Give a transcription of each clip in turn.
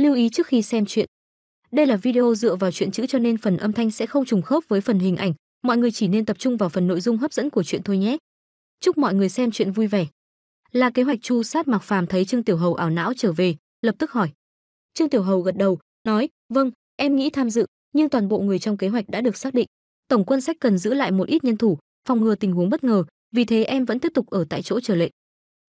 Lưu ý trước khi xem chuyện. Đây là video dựa vào chuyện chữ cho nên phần âm thanh sẽ không trùng khớp với phần hình ảnh, mọi người chỉ nên tập trung vào phần nội dung hấp dẫn của chuyện thôi nhé. Chúc mọi người xem chuyện vui vẻ. Là kế hoạch chu sát Mạc Phàm thấy Trương Tiểu Hầu ảo não trở về, lập tức hỏi. Trương Tiểu Hầu gật đầu, nói, "Vâng, em nghĩ tham dự, nhưng toàn bộ người trong kế hoạch đã được xác định. Tổng quân sách cần giữ lại một ít nhân thủ, phòng ngừa tình huống bất ngờ, vì thế em vẫn tiếp tục ở tại chỗ chờ lệnh."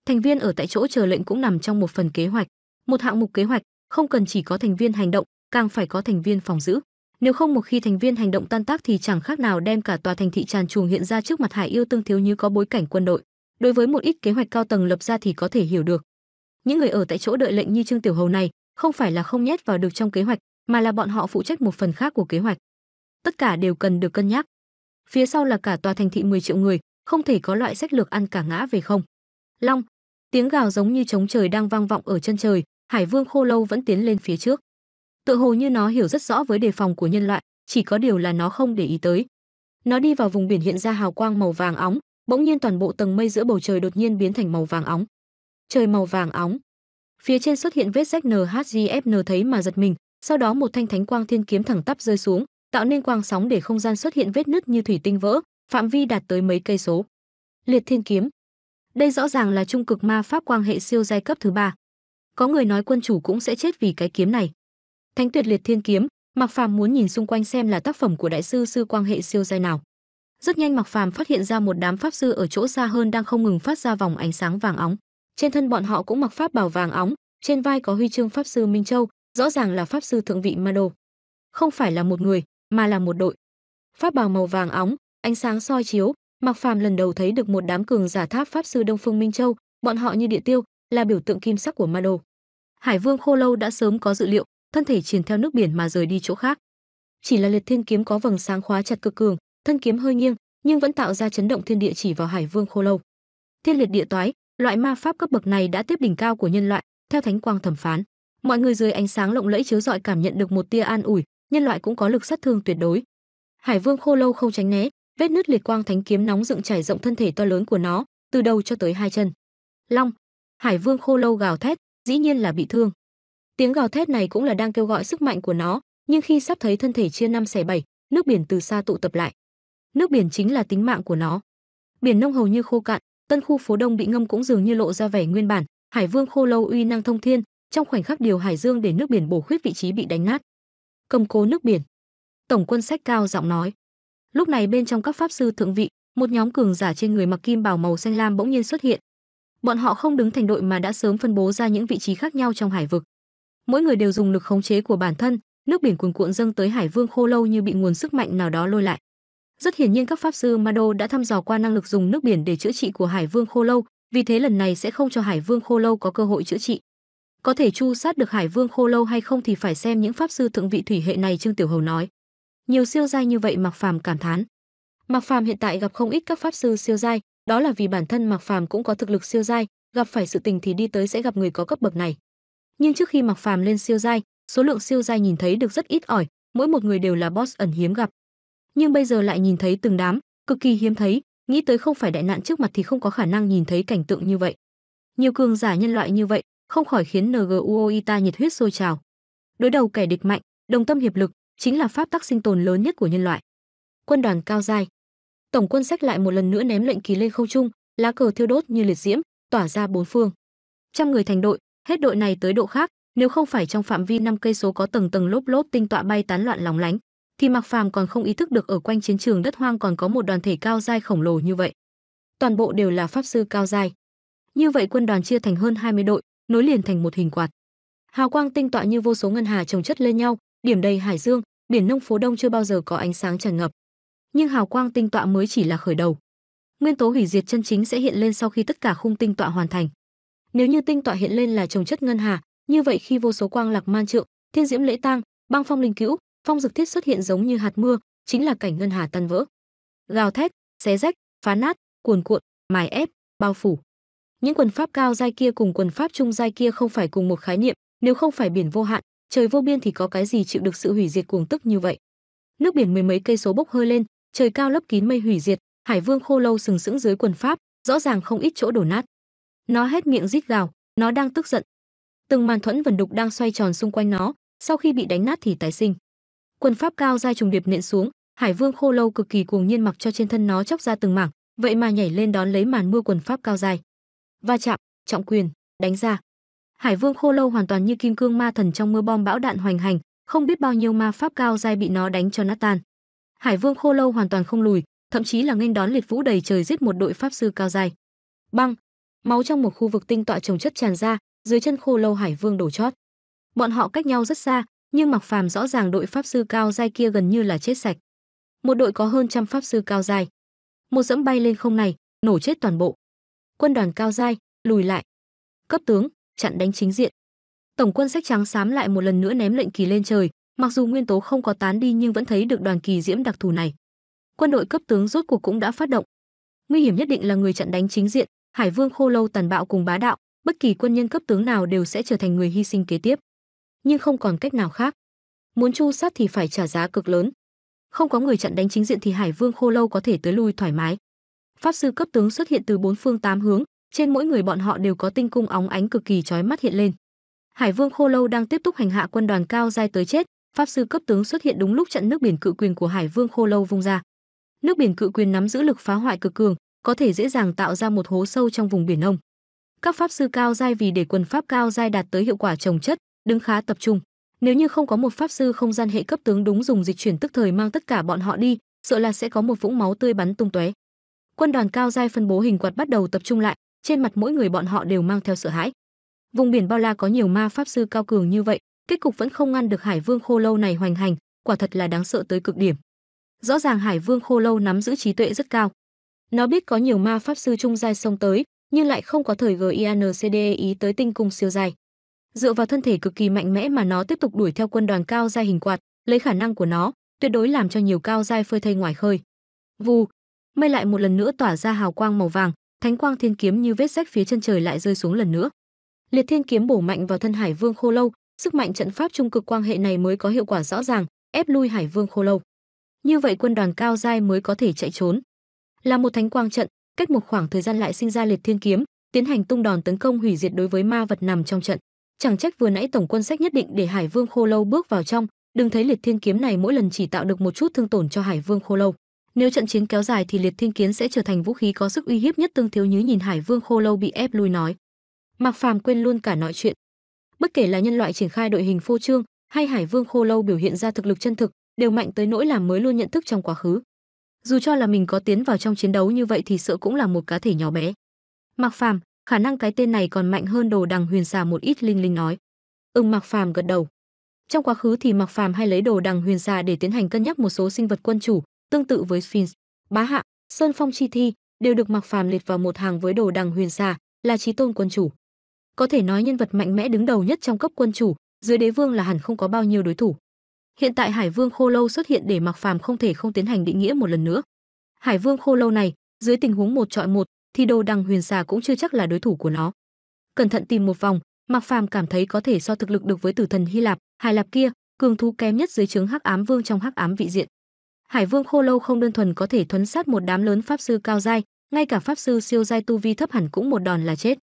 Thành viên ở tại chỗ chờ lệnh cũng nằm trong một phần kế hoạch. Một hạng mục kế hoạch, không cần chỉ có thành viên hành động, càng phải có thành viên phòng giữ. Nếu không một khi thành viên hành động tan tác thì chẳng khác nào đem cả tòa thành thị tràn chuồng hiện ra trước mặt Hải Yêu Tương thiếu như có bối cảnh quân đội. Đối với một ít kế hoạch cao tầng lập ra thì có thể hiểu được. Những người ở tại chỗ đợi lệnh như Trương Tiểu Hầu này, không phải là không nhét vào được trong kế hoạch, mà là bọn họ phụ trách một phần khác của kế hoạch. Tất cả đều cần được cân nhắc. Phía sau là cả tòa thành thị 10 triệu người, không thể có loại sách lược ăn cả ngã về không. Long, tiếng gào giống như trống trời đang vang vọng ở chân trời, Hải Vương Khô Lâu vẫn tiến lên phía trước. Tựa hồ như nó hiểu rất rõ với đề phòng của nhân loại, chỉ có điều là nó không để ý tới. Nó đi vào vùng biển hiện ra hào quang màu vàng óng, bỗng nhiên toàn bộ tầng mây giữa bầu trời đột nhiên biến thành màu vàng óng. Trời màu vàng óng. Phía trên xuất hiện vết rách NHGFN thấy mà giật mình, sau đó một thanh thánh quang thiên kiếm thẳng tắp rơi xuống, tạo nên quang sóng để không gian xuất hiện vết nứt như thủy tinh vỡ, phạm vi đạt tới mấy cây số. Liệt thiên kiếm. Đây rõ ràng là trung cực ma pháp quang hệ siêu giai cấp thứ ba có người nói quân chủ cũng sẽ chết vì cái kiếm này. Thánh tuyệt liệt thiên kiếm, Mạc Phàm muốn nhìn xung quanh xem là tác phẩm của đại sư sư quang hệ siêu giai nào. Rất nhanh Mạc Phàm phát hiện ra một đám pháp sư ở chỗ xa hơn đang không ngừng phát ra vòng ánh sáng vàng óng. Trên thân bọn họ cũng mặc pháp bào vàng óng, trên vai có huy chương pháp sư Minh Châu, rõ ràng là pháp sư thượng vị Mado. Không phải là một người, mà là một đội. Pháp bào màu vàng óng, ánh sáng soi chiếu, Mạc Phàm lần đầu thấy được một đám cường giả tháp pháp sư Đông Phương Minh Châu, bọn họ như địa tiêu, là biểu tượng kim sắc của Mano. Hải Vương Khô Lâu đã sớm có dự liệu, thân thể triển theo nước biển mà rời đi chỗ khác. Chỉ là liệt thiên kiếm có vầng sáng khóa chặt cực cường, thân kiếm hơi nghiêng, nhưng vẫn tạo ra chấn động thiên địa chỉ vào Hải Vương Khô Lâu. Thiên liệt địa toái, loại ma pháp cấp bậc này đã tiếp đỉnh cao của nhân loại, theo thánh quang thẩm phán. Mọi người dưới ánh sáng lộng lẫy chiếu rọi cảm nhận được một tia an ủi, nhân loại cũng có lực sát thương tuyệt đối. Hải Vương Khô Lâu không tránh né, vết nứt liệt quang thánh kiếm nóng dựng trải rộng thân thể to lớn của nó, từ đầu cho tới hai chân. Long, Hải Vương Khô Lâu gào thét, dĩ nhiên là bị thương. Tiếng gào thét này cũng là đang kêu gọi sức mạnh của nó, nhưng khi sắp thấy thân thể chia năm xẻ bảy, nước biển từ xa tụ tập lại. Nước biển chính là tính mạng của nó. Biển nông hầu như khô cạn, tân khu phố đông bị ngâm cũng dường như lộ ra vẻ nguyên bản, Hải Vương Khô Lâu uy năng thông thiên, trong khoảnh khắc điều hải dương để nước biển bổ khuyết vị trí bị đánh nát. Cầm cố nước biển. Tổng quân sách cao giọng nói. Lúc này bên trong các pháp sư thượng vị, một nhóm cường giả trên người mặc kim bào màu xanh lam bỗng nhiên xuất hiện, bọn họ không đứng thành đội mà đã sớm phân bố ra những vị trí khác nhau trong hải vực. Mỗi người đều dùng lực khống chế của bản thân, nước biển cuồn cuộn dâng tới Hải Vương Khô Lâu như bị nguồn sức mạnh nào đó lôi lại. Rất hiển nhiên các pháp sư Mado đã thăm dò qua năng lực dùng nước biển để chữa trị của Hải Vương Khô Lâu, vì thế lần này sẽ không cho Hải Vương Khô Lâu có cơ hội chữa trị. Có thể chu sát được Hải Vương Khô Lâu hay không thì phải xem những pháp sư thượng vị thủy hệ này Trương Tiểu Hầu nói. Nhiều siêu giai như vậy Mặc Phàm cảm thán. Mặc Phàm hiện tại gặp không ít các pháp sư siêu giai, đó là vì bản thân Mạc Phàm cũng có thực lực siêu giai, gặp phải sự tình thì đi tới sẽ gặp người có cấp bậc này. Nhưng trước khi Mạc Phàm lên siêu giai, số lượng siêu giai nhìn thấy được rất ít ỏi, mỗi một người đều là boss ẩn hiếm gặp. Nhưng bây giờ lại nhìn thấy từng đám, cực kỳ hiếm thấy, nghĩ tới không phải đại nạn trước mặt thì không có khả năng nhìn thấy cảnh tượng như vậy. Nhiều cường giả nhân loại như vậy, không khỏi khiến NGUOI ta nhiệt huyết sôi trào. Đối đầu kẻ địch mạnh, đồng tâm hiệp lực, chính là pháp tắc sinh tồn lớn nhất của nhân loại. Quân đoàn cao giai, tổng quân sách lại một lần nữa ném lệnh kỳ lên không trung lá cờ thiêu đốt như liệt diễm tỏa ra bốn phương trăm người thành đội hết đội này tới độ khác nếu không phải trong phạm vi năm cây số có tầng tầng lốp lốp tinh tọa bay tán loạn lóng lánh thì mặc phàm còn không ý thức được ở quanh chiến trường đất hoang còn có một đoàn thể cao dai khổng lồ như vậy toàn bộ đều là pháp sư cao dai như vậy quân đoàn chia thành hơn 20 đội nối liền thành một hình quạt hào quang tinh tọa như vô số ngân hà trồng chất lên nhau điểm đầy hải dương biển nông phố đông chưa bao giờ có ánh sáng tràn ngập nhưng hào quang tinh tọa mới chỉ là khởi đầu. Nguyên tố hủy diệt chân chính sẽ hiện lên sau khi tất cả khung tinh tọa hoàn thành. Nếu như tinh tọa hiện lên là trồng chất ngân hà, như vậy khi vô số quang lạc man trượng, thiên diễm lễ tang, băng phong linh cữu, phong dực thiết xuất hiện giống như hạt mưa, chính là cảnh ngân hà tan vỡ. Gào thét, xé rách, phá nát, cuồn cuộn, mài ép, bao phủ. Những quần pháp cao giai kia cùng quần pháp trung giai kia không phải cùng một khái niệm, nếu không phải biển vô hạn, trời vô biên thì có cái gì chịu được sự hủy diệt cuồng tức như vậy. Nước biển mười mấy cây số bốc hơi lên, trời cao lấp kín mây hủy diệt hải vương khô lâu sừng sững dưới quần pháp rõ ràng không ít chỗ đổ nát nó hết miệng rít gào nó đang tức giận từng màn thuẫn vần đục đang xoay tròn xung quanh nó sau khi bị đánh nát thì tái sinh quần pháp cao dai trùng điệp nện xuống hải vương khô lâu cực kỳ cuồng nhiên mặc cho trên thân nó chóc ra từng mảng vậy mà nhảy lên đón lấy màn mưa quần pháp cao dài va chạm trọng quyền đánh ra hải vương khô lâu hoàn toàn như kim cương ma thần trong mưa bom bão đạn hoành hành không biết bao nhiêu ma pháp cao dai bị nó đánh cho nát tan Hải Vương Khô Lâu hoàn toàn không lùi, thậm chí là nghênh đón liệt vũ đầy trời giết một đội pháp sư cao dài. Băng, máu trong một khu vực tinh tọa trồng chất tràn ra, dưới chân Khô Lâu Hải Vương đổ chót. Bọn họ cách nhau rất xa, nhưng Mặc Phàm rõ ràng đội pháp sư cao dài kia gần như là chết sạch. Một đội có hơn trăm pháp sư cao dài. Một dẫm bay lên không này, nổ chết toàn bộ. Quân đoàn cao dài lùi lại. Cấp tướng, chặn đánh chính diện. Tổng quân sách trắng xám lại một lần nữa ném lệnh kỳ lên trời, Mặc dù nguyên tố không có tán đi nhưng vẫn thấy được đoàn kỳ diễm đặc thù này. Quân đội cấp tướng rốt cuộc cũng đã phát động. Nguy hiểm nhất định là người chặn đánh chính diện, Hải Vương Khô Lâu tàn bạo cùng bá đạo, bất kỳ quân nhân cấp tướng nào đều sẽ trở thành người hy sinh kế tiếp. Nhưng không còn cách nào khác. Muốn chu sát thì phải trả giá cực lớn. Không có người chặn đánh chính diện thì Hải Vương Khô Lâu có thể tới lui thoải mái. Pháp sư cấp tướng xuất hiện từ bốn phương tám hướng, trên mỗi người bọn họ đều có tinh cung óng ánh cực kỳ chói mắt hiện lên. Hải Vương Khô Lâu đang tiếp tục hành hạ quân đoàn cao giai tới chết, pháp sư cấp tướng xuất hiện đúng lúc trận nước biển cự quyền của Hải Vương Khô Lâu vung ra. Nước biển cự quyền nắm giữ lực phá hoại cực cường, có thể dễ dàng tạo ra một hố sâu trong vùng biển ông. Các pháp sư cao giai vì để quần pháp cao giai đạt tới hiệu quả trồng chất, đứng khá tập trung. Nếu như không có một pháp sư không gian hệ cấp tướng đúng dùng dịch chuyển tức thời mang tất cả bọn họ đi, sợ là sẽ có một vũng máu tươi bắn tung tóe. Quân đoàn cao giai phân bố hình quạt bắt đầu tập trung lại, trên mặt mỗi người bọn họ đều mang theo sợ hãi. Vùng biển bao la có nhiều ma pháp sư cao cường như vậy, kết cục vẫn không ngăn được Hải Vương Khô Lâu này hoành hành, quả thật là đáng sợ tới cực điểm. Rõ ràng Hải Vương Khô Lâu nắm giữ trí tuệ rất cao. Nó biết có nhiều ma pháp sư trung giai xông tới, nhưng lại không có thời GIANCD ý e tới tinh cung siêu dài. Dựa vào thân thể cực kỳ mạnh mẽ mà nó tiếp tục đuổi theo quân đoàn cao giai hình quạt, lấy khả năng của nó, tuyệt đối làm cho nhiều cao giai phơi thây ngoài khơi. Vù, mây lại một lần nữa tỏa ra hào quang màu vàng, thánh quang thiên kiếm như vết rách phía chân trời lại rơi xuống lần nữa. Liệt thiên kiếm bổ mạnh vào thân Hải Vương Khô Lâu, sức mạnh trận pháp trung cực quang hệ này mới có hiệu quả rõ ràng, ép lui Hải Vương Khô Lâu. Như vậy quân đoàn cao giai mới có thể chạy trốn. Là một thánh quang trận, cách một khoảng thời gian lại sinh ra liệt thiên kiếm, tiến hành tung đòn tấn công hủy diệt đối với ma vật nằm trong trận. Chẳng trách vừa nãy tổng quân sách nhất định để Hải Vương Khô Lâu bước vào trong, đừng thấy liệt thiên kiếm này mỗi lần chỉ tạo được một chút thương tổn cho Hải Vương Khô Lâu. Nếu trận chiến kéo dài thì liệt thiên kiếm sẽ trở thành vũ khí có sức uy hiếp nhất tương thiếu như nhìn Hải Vương Khô Lâu bị ép lui nói. Mạc Phàm quên luôn cả nói chuyện, bất kể là nhân loại triển khai đội hình phô trương hay hải vương khô lâu biểu hiện ra thực lực chân thực đều mạnh tới nỗi làm mới luôn nhận thức trong quá khứ dù cho là mình có tiến vào trong chiến đấu như vậy thì sợ cũng là một cá thể nhỏ bé mặc phàm khả năng cái tên này còn mạnh hơn đồ đằng huyền xà một ít linh linh nói ưng mặc phàm gật đầu trong quá khứ thì mặc phàm hay lấy đồ đằng huyền xà để tiến hành cân nhắc một số sinh vật quân chủ tương tự với sphinx bá hạ sơn phong chi thi đều được mặc phàm liệt vào một hàng với đồ đằng huyền xà là trí tôn quân chủ có thể nói nhân vật mạnh mẽ đứng đầu nhất trong cấp quân chủ dưới đế vương là hẳn không có bao nhiêu đối thủ hiện tại hải vương khô lâu xuất hiện để mặc phàm không thể không tiến hành định nghĩa một lần nữa hải vương khô lâu này dưới tình huống một trọi một thì đồ đằng huyền xà cũng chưa chắc là đối thủ của nó cẩn thận tìm một vòng mặc phàm cảm thấy có thể so thực lực được với tử thần hy lạp hải lạp kia cường thú kém nhất dưới trướng hắc ám vương trong hắc ám vị diện hải vương khô lâu không đơn thuần có thể thuấn sát một đám lớn pháp sư cao giai ngay cả pháp sư siêu giai tu vi thấp hẳn cũng một đòn là chết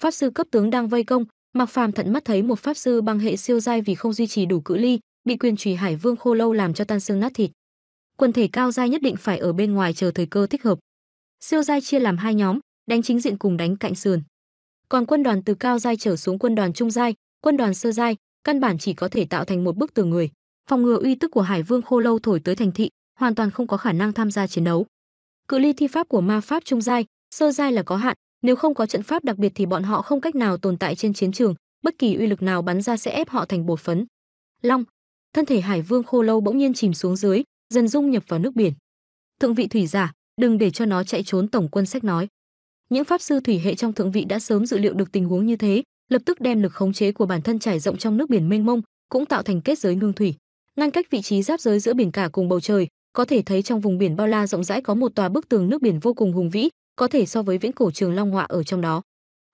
pháp sư cấp tướng đang vây công Mặc phàm thận mắt thấy một pháp sư băng hệ siêu giai vì không duy trì đủ cự ly bị quyền trùy hải vương khô lâu làm cho tan xương nát thịt quần thể cao giai nhất định phải ở bên ngoài chờ thời cơ thích hợp siêu giai chia làm hai nhóm đánh chính diện cùng đánh cạnh sườn còn quân đoàn từ cao giai trở xuống quân đoàn trung giai, quân đoàn sơ giai căn bản chỉ có thể tạo thành một bức tường người phòng ngừa uy tức của hải vương khô lâu thổi tới thành thị hoàn toàn không có khả năng tham gia chiến đấu cự ly thi pháp của ma pháp trung giai sơ giai là có hạn nếu không có trận pháp đặc biệt thì bọn họ không cách nào tồn tại trên chiến trường, bất kỳ uy lực nào bắn ra sẽ ép họ thành bột phấn. Long, thân thể Hải Vương Khô Lâu bỗng nhiên chìm xuống dưới, dần dung nhập vào nước biển. Thượng vị thủy giả, đừng để cho nó chạy trốn tổng quân sách nói. Những pháp sư thủy hệ trong thượng vị đã sớm dự liệu được tình huống như thế, lập tức đem lực khống chế của bản thân trải rộng trong nước biển mênh mông, cũng tạo thành kết giới ngưng thủy, ngăn cách vị trí giáp giới giữa biển cả cùng bầu trời, có thể thấy trong vùng biển bao la rộng rãi có một tòa bức tường nước biển vô cùng hùng vĩ, có thể so với viễn cổ trường long họa ở trong đó.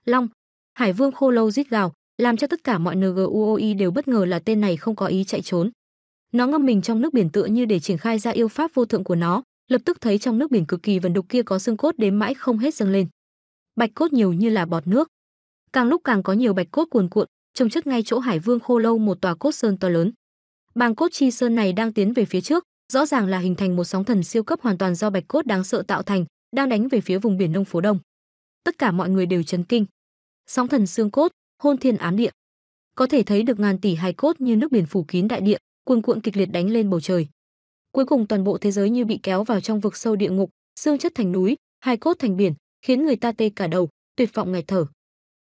Long, Hải Vương Khô Lâu rít gào, làm cho tất cả mọi NGUOI đều bất ngờ là tên này không có ý chạy trốn. Nó ngâm mình trong nước biển tựa như để triển khai ra yêu pháp vô thượng của nó, lập tức thấy trong nước biển cực kỳ vần đục kia có xương cốt đến mãi không hết dâng lên. Bạch cốt nhiều như là bọt nước. Càng lúc càng có nhiều bạch cốt cuồn cuộn, trông chất ngay chỗ Hải Vương Khô Lâu một tòa cốt sơn to lớn. Bàng cốt chi sơn này đang tiến về phía trước, rõ ràng là hình thành một sóng thần siêu cấp hoàn toàn do bạch cốt đáng sợ tạo thành, đang đánh về phía vùng biển nông phố đông. Tất cả mọi người đều chấn kinh. Sóng thần xương cốt, hôn thiên ám địa. Có thể thấy được ngàn tỷ hài cốt như nước biển phủ kín đại địa, cuồn cuộn kịch liệt đánh lên bầu trời. Cuối cùng toàn bộ thế giới như bị kéo vào trong vực sâu địa ngục, xương chất thành núi, hài cốt thành biển, khiến người ta tê cả đầu, tuyệt vọng nghẹt thở.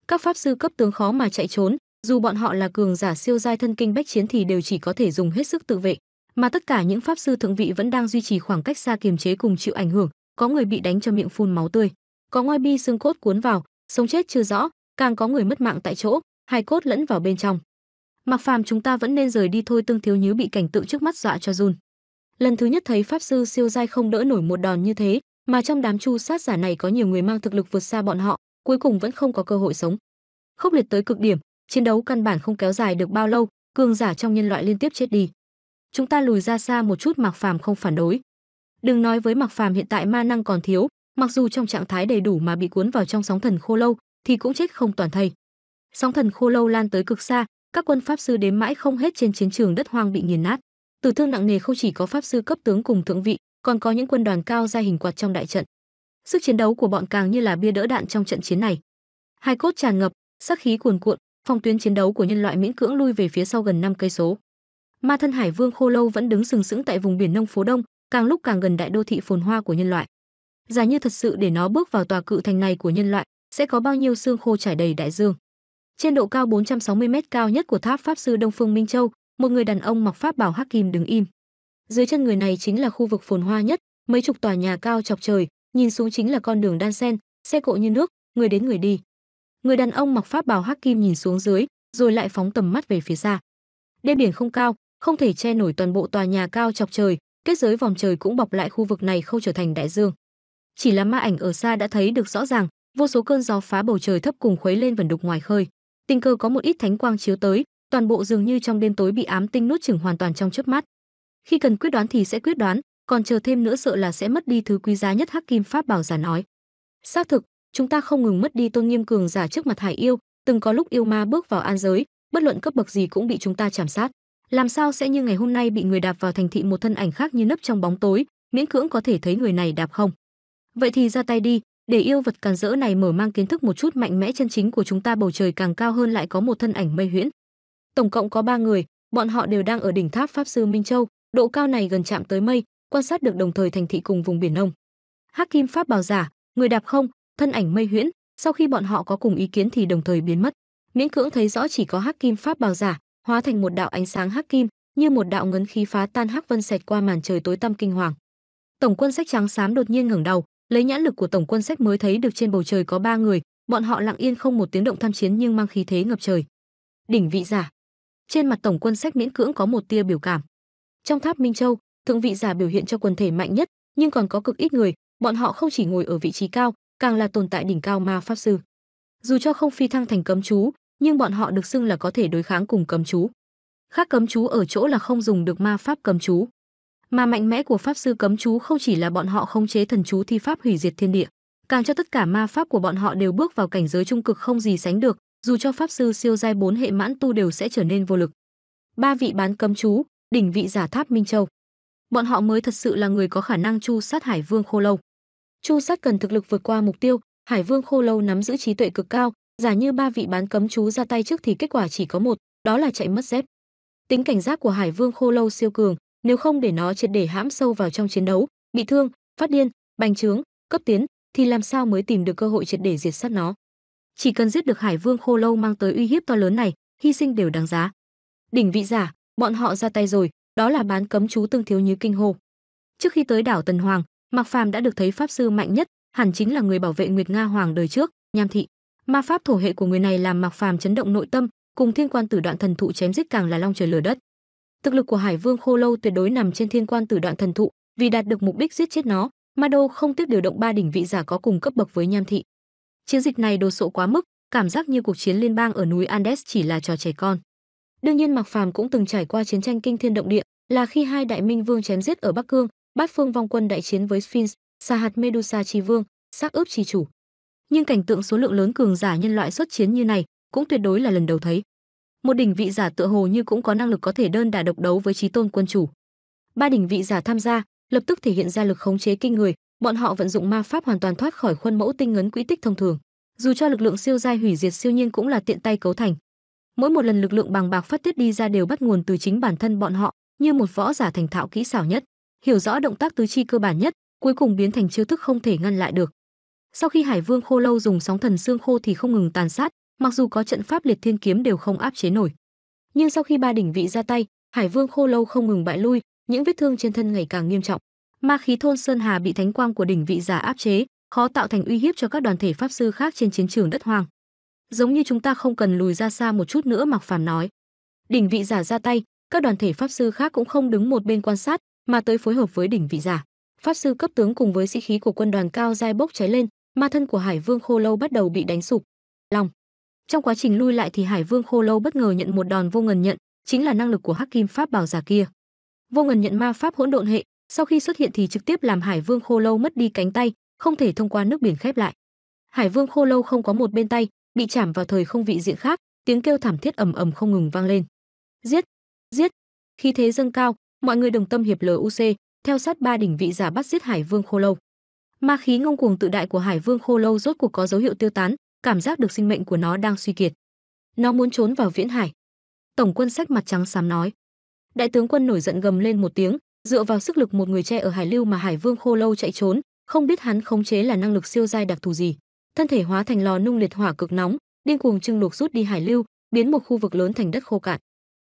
Các pháp sư cấp tướng khó mà chạy trốn, dù bọn họ là cường giả siêu giai thân kinh bách chiến thì đều chỉ có thể dùng hết sức tự vệ, mà tất cả những pháp sư thượng vị vẫn đang duy trì khoảng cách xa kiềm chế cùng chịu ảnh hưởng, có người bị đánh cho miệng phun máu tươi, có ngoi bi xương cốt cuốn vào, sống chết chưa rõ, càng có người mất mạng tại chỗ, hai cốt lẫn vào bên trong. Mặc Phàm chúng ta vẫn nên rời đi thôi, Tương Thiếu Nhứ bị cảnh tượng trước mắt dọa cho run. Lần thứ nhất thấy pháp sư siêu giai không đỡ nổi một đòn như thế, mà trong đám chu sát giả này có nhiều người mang thực lực vượt xa bọn họ, cuối cùng vẫn không có cơ hội sống. Khốc liệt tới cực điểm, chiến đấu căn bản không kéo dài được bao lâu, cường giả trong nhân loại liên tiếp chết đi. Chúng ta lùi ra xa một chút mặc Phàm không phản đối, Đừng nói với Mặc Phàm hiện tại ma năng còn thiếu, mặc dù trong trạng thái đầy đủ mà bị cuốn vào trong sóng thần khô lâu thì cũng chết không toàn thây. Sóng thần khô lâu lan tới cực xa, các quân pháp sư đếm mãi không hết trên chiến trường đất hoang bị nghiền nát. Tử thương nặng nề không chỉ có pháp sư cấp tướng cùng thượng vị, còn có những quân đoàn cao ra hình quạt trong đại trận. Sức chiến đấu của bọn càng như là bia đỡ đạn trong trận chiến này. Hai cốt tràn ngập, sát khí cuồn cuộn, phong tuyến chiến đấu của nhân loại miễn cưỡng lui về phía sau gần năm cây số. Ma thân Hải Vương Khô Lâu vẫn đứng sừng sững tại vùng biển nông phố Đông, càng lúc càng gần đại đô thị phồn hoa của nhân loại. Giả như thật sự để nó bước vào tòa cự thành này của nhân loại, sẽ có bao nhiêu xương khô trải đầy đại dương. Trên độ cao 460 mét cao nhất của tháp Pháp sư Đông Phương Minh Châu, một người đàn ông mặc pháp bảo hắc kim đứng im. Dưới chân người này chính là khu vực phồn hoa nhất, mấy chục tòa nhà cao chọc trời, nhìn xuống chính là con đường đan sen, xe cộ như nước, người đến người đi. Người đàn ông mặc pháp bào hắc kim nhìn xuống dưới, rồi lại phóng tầm mắt về phía xa. Đêm biển không cao, không thể che nổi toàn bộ tòa nhà cao chọc trời, kết giới vòng trời cũng bọc lại khu vực này không trở thành đại dương. Chỉ là ma ảnh ở xa đã thấy được rõ ràng, vô số cơn gió phá bầu trời thấp cùng khuấy lên vần đục ngoài khơi. Tình cơ có một ít thánh quang chiếu tới, toàn bộ dường như trong đêm tối bị ám tinh nuốt chừng hoàn toàn trong chớp mắt. Khi cần quyết đoán thì sẽ quyết đoán, còn chờ thêm nữa sợ là sẽ mất đi thứ quý giá nhất Hắc Kim Pháp Bảo giả nói. Xác thực, chúng ta không ngừng mất đi tôn nghiêm cường giả trước mặt Hải Yêu, từng có lúc yêu ma bước vào an giới, bất luận cấp bậc gì cũng bị chúng ta chảm sát làm sao sẽ như ngày hôm nay bị người đạp vào thành thị một thân ảnh khác như nấp trong bóng tối, miễn cưỡng có thể thấy người này đạp không. Vậy thì ra tay đi, để yêu vật càn rỡ này mở mang kiến thức một chút mạnh mẽ chân chính của chúng ta bầu trời càng cao hơn lại có một thân ảnh mây huyễn. Tổng cộng có ba người, bọn họ đều đang ở đỉnh tháp Pháp sư Minh Châu, độ cao này gần chạm tới mây, quan sát được đồng thời thành thị cùng vùng biển nông. Hắc Kim Pháp bảo giả, người đạp không, thân ảnh mây huyễn, sau khi bọn họ có cùng ý kiến thì đồng thời biến mất. Miễn cưỡng thấy rõ chỉ có Hắc Kim Pháp bảo giả, hóa thành một đạo ánh sáng hắc kim, như một đạo ngấn khí phá tan hắc vân xẹt qua màn trời tối tăm kinh hoàng. Tổng quân sách trắng xám đột nhiên ngẩng đầu, lấy nhãn lực của tổng quân sách mới thấy được trên bầu trời có ba người, bọn họ lặng yên không một tiếng động tham chiến nhưng mang khí thế ngập trời. Đỉnh vị giả. Trên mặt tổng quân sách miễn cưỡng có một tia biểu cảm. Trong tháp Minh Châu, thượng vị giả biểu hiện cho quần thể mạnh nhất, nhưng còn có cực ít người, bọn họ không chỉ ngồi ở vị trí cao, càng là tồn tại đỉnh cao ma pháp sư. Dù cho không phi thăng thành cấm chú, nhưng bọn họ được xưng là có thể đối kháng cùng cấm chú. Khác cấm chú ở chỗ là không dùng được ma pháp cấm chú, mà mạnh mẽ của pháp sư cấm chú không chỉ là bọn họ không chế thần chú thi pháp hủy diệt thiên địa, càng cho tất cả ma pháp của bọn họ đều bước vào cảnh giới trung cực không gì sánh được, dù cho pháp sư siêu giai bốn hệ mãn tu đều sẽ trở nên vô lực. Ba vị bán cấm chú, đỉnh vị giả tháp Minh Châu. Bọn họ mới thật sự là người có khả năng chu sát Hải Vương Khô Lâu. Chu sát cần thực lực vượt qua mục tiêu, Hải Vương Khô Lâu nắm giữ trí tuệ cực cao, giả như ba vị bán cấm chú ra tay trước thì kết quả chỉ có một, đó là chạy mất dép. Tính cảnh giác của Hải Vương Khô Lâu siêu cường, nếu không để nó triệt để hãm sâu vào trong chiến đấu, bị thương, phát điên, bành trướng, cấp tiến thì làm sao mới tìm được cơ hội triệt để diệt sát nó. Chỉ cần giết được Hải Vương Khô Lâu mang tới uy hiếp to lớn này, hy sinh đều đáng giá. Đỉnh vị giả, bọn họ ra tay rồi, đó là bán cấm chú Tương Thiếu Như kinh hô. Trước khi tới đảo Tần Hoàng, Mạc Phàm đã được thấy pháp sư mạnh nhất, hẳn chính là người bảo vệ Nguyệt Nga Hoàng đời trước, Nham thị. Ma pháp thổ hệ của người này làm Mạc Phàm chấn động nội tâm, cùng thiên quan tử đoạn thần thụ chém giết càng là long trời lửa đất. Thực lực của Hải Vương Khô Lâu tuyệt đối nằm trên thiên quan tử đoạn thần thụ, vì đạt được mục đích giết chết nó, Ma Đô không tiếp điều động ba đỉnh vị giả có cùng cấp bậc với Nham thị. Chiến dịch này đồ sộ quá mức, cảm giác như cuộc chiến liên bang ở núi Andes chỉ là trò trẻ con. Đương nhiên Mạc Phàm cũng từng trải qua chiến tranh kinh thiên động địa, là khi hai đại minh vương chém giết ở Bắc Cương, Bát Phương Vong Quân đại chiến với Sphinx, Sa Hạt Medusa tri vương, xác ướp tri chủ nhưng cảnh tượng số lượng lớn cường giả nhân loại xuất chiến như này cũng tuyệt đối là lần đầu thấy. Một đỉnh vị giả tựa hồ như cũng có năng lực có thể đơn đả độc đấu với Chí Tôn quân chủ. Ba đỉnh vị giả tham gia, lập tức thể hiện ra lực khống chế kinh người, bọn họ vận dụng ma pháp hoàn toàn thoát khỏi khuôn mẫu tinh ngấn quỹ tích thông thường. Dù cho lực lượng siêu giai hủy diệt siêu nhiên cũng là tiện tay cấu thành. Mỗi một lần lực lượng bằng bạc phát tiết đi ra đều bắt nguồn từ chính bản thân bọn họ, như một võ giả thành thạo kỹ xảo nhất, hiểu rõ động tác tứ chi cơ bản nhất, cuối cùng biến thành chiêu thức không thể ngăn lại được. Sau khi Hải Vương Khô Lâu dùng sóng thần xương khô thì không ngừng tàn sát, mặc dù có trận pháp liệt thiên kiếm đều không áp chế nổi. Nhưng sau khi ba đỉnh vị ra tay, Hải Vương Khô Lâu không ngừng bại lui, những vết thương trên thân ngày càng nghiêm trọng. Ma khí thôn sơn hà bị thánh quang của đỉnh vị giả áp chế, khó tạo thành uy hiếp cho các đoàn thể pháp sư khác trên chiến trường đất hoàng. Giống như chúng ta không cần lùi ra xa một chút nữa mặc Phàm nói. Đỉnh vị giả ra tay, các đoàn thể pháp sư khác cũng không đứng một bên quan sát, mà tới phối hợp với đỉnh vị giả. Pháp sư cấp tướng cùng với sĩ khí của quân đoàn cao giai bốc cháy lên, ma thân của Hải Vương Khô Lâu bắt đầu bị đánh sụp. Lòng. Trong quá trình lui lại thì Hải Vương Khô Lâu bất ngờ nhận một đòn vô ngần nhận, chính là năng lực của Hắc Kim Pháp Bảo giả kia. Vô ngần nhận ma pháp hỗn độn hệ, sau khi xuất hiện thì trực tiếp làm Hải Vương Khô Lâu mất đi cánh tay, không thể thông qua nước biển khép lại. Hải Vương Khô Lâu không có một bên tay, bị chạm vào thời không vị diện khác, tiếng kêu thảm thiết ầm ầm không ngừng vang lên. Giết, giết. Khi thế dâng cao, mọi người đồng tâm hiệp uc theo sát ba đỉnh vị giả bắt giết Hải Vương Khô Lâu. Ma khí ngông cuồng tự đại của Hải Vương Khô Lâu rốt cuộc có dấu hiệu tiêu tán, cảm giác được sinh mệnh của nó đang suy kiệt. Nó muốn trốn vào Viễn Hải. Tổng quân sách mặt trắng xám nói. Đại tướng quân nổi giận gầm lên một tiếng, dựa vào sức lực một người che ở Hải Lưu mà Hải Vương Khô Lâu chạy trốn, không biết hắn khống chế là năng lực siêu giai đặc thù gì. Thân thể hóa thành lò nung liệt hỏa cực nóng, điên cuồng trưng luộc rút đi Hải Lưu, biến một khu vực lớn thành đất khô cạn.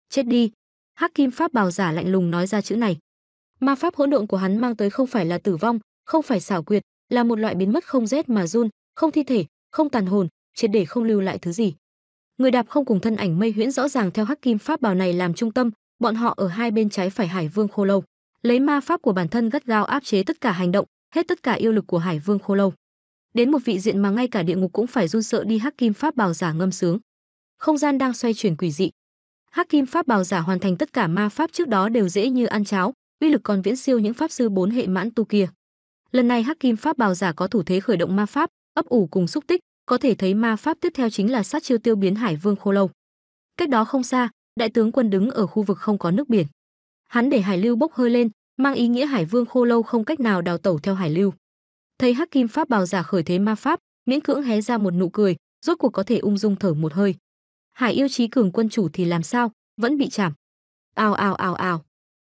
Chết đi. Hắc Kim Pháp bào giả lạnh lùng nói ra chữ này. Ma pháp hỗn độn của hắn mang tới không phải là tử vong, không phải xảo quyệt, là một loại biến mất không rét mà run, không thi thể, không tàn hồn, triệt để không lưu lại thứ gì. Người đạp không cùng thân ảnh mây huyễn rõ ràng theo hắc kim pháp bảo này làm trung tâm, bọn họ ở hai bên trái phải Hải Vương Khô Lâu, lấy ma pháp của bản thân gắt gao áp chế tất cả hành động, hết tất cả yêu lực của Hải Vương Khô Lâu. Đến một vị diện mà ngay cả địa ngục cũng phải run sợ đi hắc kim pháp bảo giả ngâm sướng. Không gian đang xoay chuyển quỷ dị. Hắc kim pháp bảo giả hoàn thành tất cả ma pháp trước đó đều dễ như ăn cháo, uy lực còn viễn siêu những pháp sư bốn hệ mãn tu kia. Lần này Hắc Kim Pháp bào giả có thủ thế khởi động ma pháp, ấp ủ cùng xúc tích, có thể thấy ma pháp tiếp theo chính là sát chiêu tiêu biến Hải Vương Khô Lâu. Cách đó không xa, đại tướng quân đứng ở khu vực không có nước biển. Hắn để Hải Lưu bốc hơi lên, mang ý nghĩa Hải Vương Khô Lâu không cách nào đào tẩu theo Hải Lưu. Thấy Hắc Kim Pháp bào giả khởi thế ma pháp, miễn cưỡng hé ra một nụ cười, rốt cuộc có thể ung dung thở một hơi. Hải yêu chí cường quân chủ thì làm sao, vẫn bị chạm. Ào ào ào ào.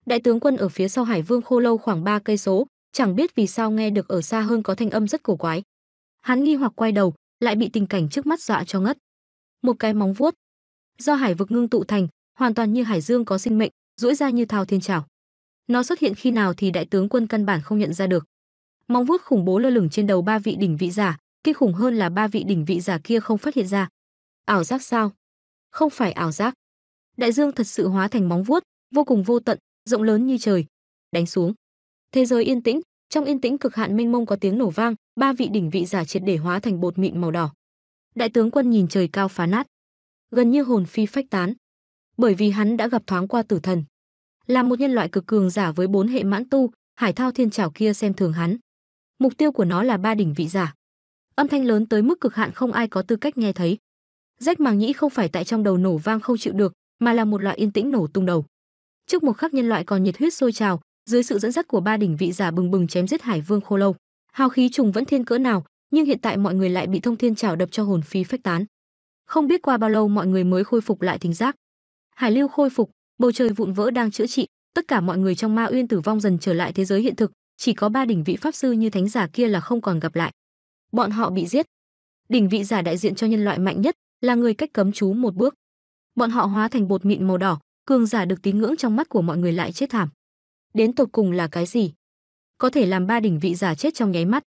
Đại tướng quân ở phía sau Hải Vương Khô Lâu khoảng 3 cây số, chẳng biết vì sao nghe được ở xa hơn có thanh âm rất cổ quái. Hắn nghi hoặc quay đầu, lại bị tình cảnh trước mắt dọa cho ngất. Một cái móng vuốt, do hải vực ngưng tụ thành, hoàn toàn như hải dương có sinh mệnh, duỗi ra như thao thiên trảo. Nó xuất hiện khi nào thì đại tướng quân căn bản không nhận ra được. Móng vuốt khủng bố lơ lửng trên đầu ba vị đỉnh vị giả, kinh khủng hơn là ba vị đỉnh vị giả kia không phát hiện ra. Ảo giác sao? Không phải ảo giác. Đại dương thật sự hóa thành móng vuốt, vô cùng vô tận, rộng lớn như trời, đánh xuống thế giới yên tĩnh trong yên tĩnh cực hạn mênh mông có tiếng nổ vang ba vị đỉnh vị giả triệt để hóa thành bột mịn màu đỏ đại tướng quân nhìn trời cao phá nát gần như hồn phi phách tán bởi vì hắn đã gặp thoáng qua tử thần là một nhân loại cực cường giả với bốn hệ mãn tu hải thao thiên trảo kia xem thường hắn mục tiêu của nó là ba đỉnh vị giả âm thanh lớn tới mức cực hạn không ai có tư cách nghe thấy rách màng nhĩ không phải tại trong đầu nổ vang không chịu được mà là một loại yên tĩnh nổ tung đầu trước một khắc nhân loại còn nhiệt huyết sôi trào dưới sự dẫn dắt của ba đỉnh vị giả bừng bừng chém giết hải vương khô lâu hào khí trùng vẫn thiên cỡ nào nhưng hiện tại mọi người lại bị thông thiên chảo đập cho hồn phi phách tán không biết qua bao lâu mọi người mới khôi phục lại thính giác hải lưu khôi phục bầu trời vụn vỡ đang chữa trị tất cả mọi người trong ma uyên tử vong dần trở lại thế giới hiện thực chỉ có ba đỉnh vị pháp sư như thánh giả kia là không còn gặp lại bọn họ bị giết đỉnh vị giả đại diện cho nhân loại mạnh nhất là người cách cấm chú một bước bọn họ hóa thành bột mịn màu đỏ cường giả được tín ngưỡng trong mắt của mọi người lại chết thảm đến tột cùng là cái gì? Có thể làm ba đỉnh vị giả chết trong nháy mắt.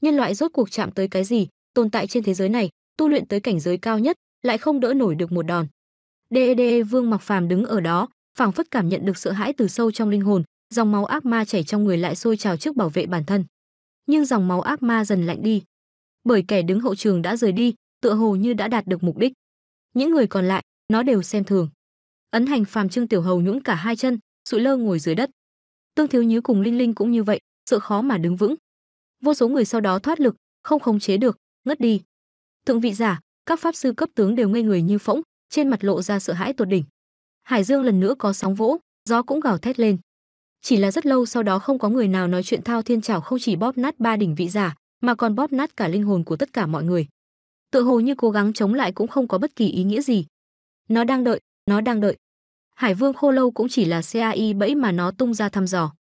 Nhân loại rốt cuộc chạm tới cái gì, tồn tại trên thế giới này, tu luyện tới cảnh giới cao nhất, lại không đỡ nổi được một đòn. DEDE Vương Mặc Phàm đứng ở đó, phảng phất cảm nhận được sợ hãi từ sâu trong linh hồn, dòng máu ác ma chảy trong người lại sôi trào trước bảo vệ bản thân. Nhưng dòng máu ác ma dần lạnh đi, bởi kẻ đứng hậu trường đã rời đi, tựa hồ như đã đạt được mục đích. Những người còn lại, nó đều xem thường. Ấn hành phàm Trương Tiểu Hầu nhũng cả hai chân, sụi lơ ngồi dưới đất. Tương Thiếu như cùng Linh Linh cũng như vậy, sợ khó mà đứng vững. Vô số người sau đó thoát lực, không khống chế được, ngất đi. Thượng vị giả, các pháp sư cấp tướng đều ngây người như phỗng, trên mặt lộ ra sợ hãi tột đỉnh. Hải Dương lần nữa có sóng vỗ, gió cũng gào thét lên. Chỉ là rất lâu sau đó không có người nào nói chuyện Thao Thiên Trảo không chỉ bóp nát ba đỉnh vị giả, mà còn bóp nát cả linh hồn của tất cả mọi người. Tựa hồ như cố gắng chống lại cũng không có bất kỳ ý nghĩa gì. Nó đang đợi, nó đang đợi, Hải Vương Khô Lâu cũng chỉ là CAI bẫy mà nó tung ra thăm dò.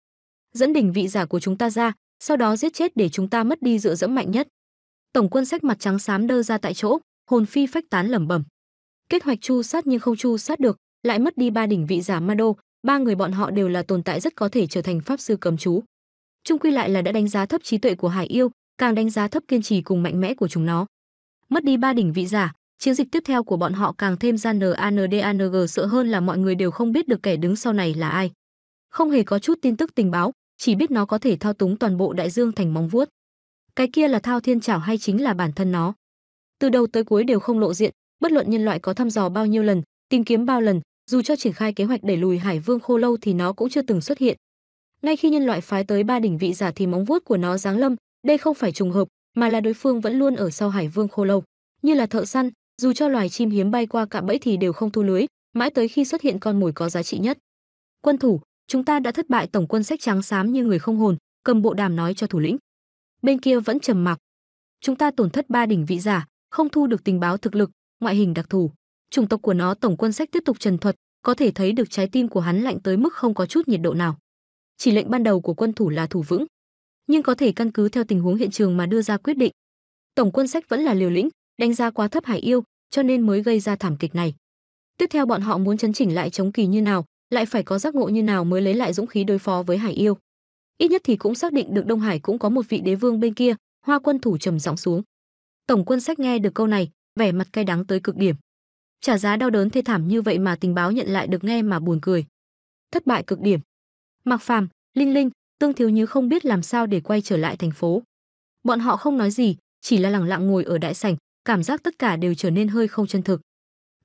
Dẫn đỉnh vị giả của chúng ta ra, sau đó giết chết để chúng ta mất đi dựa dẫm mạnh nhất. Tổng quân sách mặt trắng xám đơ ra tại chỗ, hồn phi phách tán lẩm bẩm. Kết hoạch chu sát nhưng không chu sát được, lại mất đi ba đỉnh vị giả Mado, ba người bọn họ đều là tồn tại rất có thể trở thành pháp sư cầm chú. Trung quy lại là đã đánh giá thấp trí tuệ của Hải Yêu, càng đánh giá thấp kiên trì cùng mạnh mẽ của chúng nó. Mất đi ba đỉnh vị giả, Chiến dịch tiếp theo của bọn họ càng thêm gian NANDANG sợ hơn là mọi người đều không biết được kẻ đứng sau này là ai. Không hề có chút tin tức tình báo, chỉ biết nó có thể thao túng toàn bộ đại dương thành móng vuốt. Cái kia là thao thiên chảo hay chính là bản thân nó. Từ đầu tới cuối đều không lộ diện, bất luận nhân loại có thăm dò bao nhiêu lần, tìm kiếm bao lần, dù cho triển khai kế hoạch đẩy lùi Hải Vương Khô Lâu thì nó cũng chưa từng xuất hiện. Ngay khi nhân loại phái tới ba đỉnh vị giả thì móng vuốt của nó giáng lâm, đây không phải trùng hợp, mà là đối phương vẫn luôn ở sau Hải Vương Khô Lâu, như là thợ săn, dù cho loài chim hiếm bay qua cạm bẫy thì đều không thu lưới, mãi tới khi xuất hiện con mồi có giá trị nhất. Quân thủ, chúng ta đã thất bại tổng quân sách trắng xám như người không hồn, cầm bộ đàm nói cho thủ lĩnh. Bên kia vẫn trầm mặc. Chúng ta tổn thất ba đỉnh vị giả, không thu được tình báo thực lực, ngoại hình đặc thù. Chủng tộc của nó tổng quân sách tiếp tục trần thuật, có thể thấy được trái tim của hắn lạnh tới mức không có chút nhiệt độ nào. Chỉ lệnh ban đầu của quân thủ là thủ vững, nhưng có thể căn cứ theo tình huống hiện trường mà đưa ra quyết định. Tổng quân sách vẫn là liều lĩnh, đánh giá quá thấp Hải Yêu, cho nên mới gây ra thảm kịch này. Tiếp theo bọn họ muốn chấn chỉnh lại chống kỳ như nào, lại phải có giác ngộ như nào mới lấy lại dũng khí đối phó với Hải Yêu. Ít nhất thì cũng xác định được Đông Hải cũng có một vị đế vương bên kia, Hoa Quân thủ trầm giọng xuống. Tổng quân sách nghe được câu này, vẻ mặt cay đắng tới cực điểm. Trả giá đau đớn thê thảm như vậy mà tình báo nhận lại được nghe mà buồn cười. Thất bại cực điểm. Mặc Phàm, Linh Linh, Tương Thiếu Như không biết làm sao để quay trở lại thành phố. Bọn họ không nói gì, chỉ là lẳng lặng ngồi ở đại sảnh, cảm giác tất cả đều trở nên hơi không chân thực.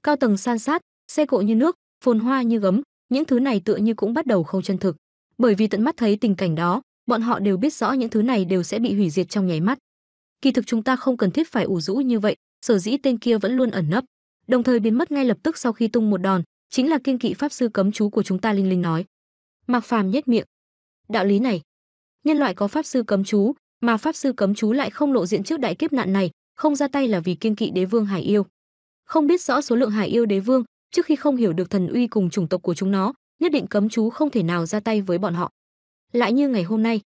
Cao tầng san sát, xe cộ như nước, phồn hoa như gấm, những thứ này tựa như cũng bắt đầu không chân thực. Bởi vì tận mắt thấy tình cảnh đó, bọn họ đều biết rõ những thứ này đều sẽ bị hủy diệt trong nháy mắt. Kỳ thực chúng ta không cần thiết phải ủ rũ như vậy, sở dĩ tên kia vẫn luôn ẩn nấp, đồng thời biến mất ngay lập tức sau khi tung một đòn, chính là kiên kỵ pháp sư cấm chú của chúng ta linh linh nói. Mạc Phàm nhếch miệng. Đạo lý này, nhân loại có pháp sư cấm chú, mà pháp sư cấm chú lại không lộ diện trước đại kiếp nạn này, không ra tay là vì kiên kỵ đế vương hải yêu. Không biết rõ số lượng hải yêu đế vương, trước khi không hiểu được thần uy cùng chủng tộc của chúng nó, nhất định cấm chú không thể nào ra tay với bọn họ. Lại như ngày hôm nay,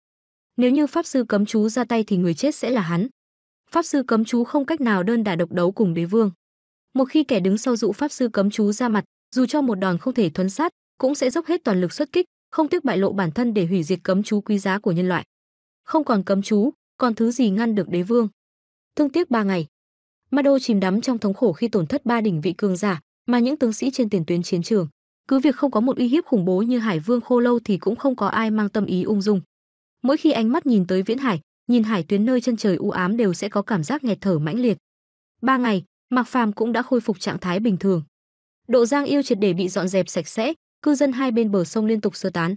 nếu như pháp sư cấm chú ra tay thì người chết sẽ là hắn. Pháp sư cấm chú không cách nào đơn đả độc đấu cùng đế vương. Một khi kẻ đứng sau dụ pháp sư cấm chú ra mặt, dù cho một đòn không thể thuấn sát, cũng sẽ dốc hết toàn lực xuất kích, không tiếc bại lộ bản thân để hủy diệt cấm chú quý giá của nhân loại. Không còn cấm chú, còn thứ gì ngăn được đế vương? Thương tiếc 3 ngày, Mado chìm đắm trong thống khổ khi tổn thất ba đỉnh vị cường giả, mà những tướng sĩ trên tiền tuyến chiến trường, cứ việc không có một uy hiếp khủng bố như Hải Vương Khô Lâu thì cũng không có ai mang tâm ý ung dung. Mỗi khi ánh mắt nhìn tới Viễn Hải, nhìn hải tuyến nơi chân trời u ám đều sẽ có cảm giác nghẹt thở mãnh liệt. Ba ngày, Mạc Phàm cũng đã khôi phục trạng thái bình thường. Độ Giang yêu triệt để bị dọn dẹp sạch sẽ, cư dân hai bên bờ sông liên tục sơ tán.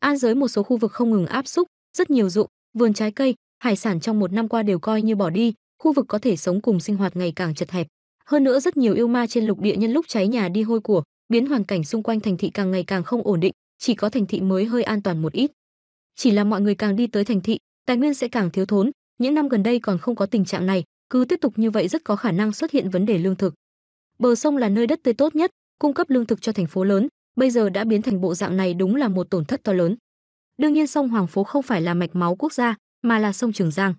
An giới một số khu vực không ngừng áp xúc, rất nhiều ruộng, vườn trái cây, hải sản trong một năm qua đều coi như bỏ đi, khu vực có thể sống cùng sinh hoạt ngày càng chật hẹp. Hơn nữa rất nhiều yêu ma trên lục địa nhân lúc cháy nhà đi hôi của, biến hoàn cảnh xung quanh thành thị càng ngày càng không ổn định, chỉ có thành thị mới hơi an toàn một ít. Chỉ là mọi người càng đi tới thành thị, tài nguyên sẽ càng thiếu thốn, những năm gần đây còn không có tình trạng này, cứ tiếp tục như vậy rất có khả năng xuất hiện vấn đề lương thực. Bờ sông là nơi đất tươi tốt nhất, cung cấp lương thực cho thành phố lớn, bây giờ đã biến thành bộ dạng này đúng là một tổn thất to lớn. Đương nhiên sông Hoàng Phố không phải là mạch máu quốc gia, mà là sông Trường Giang.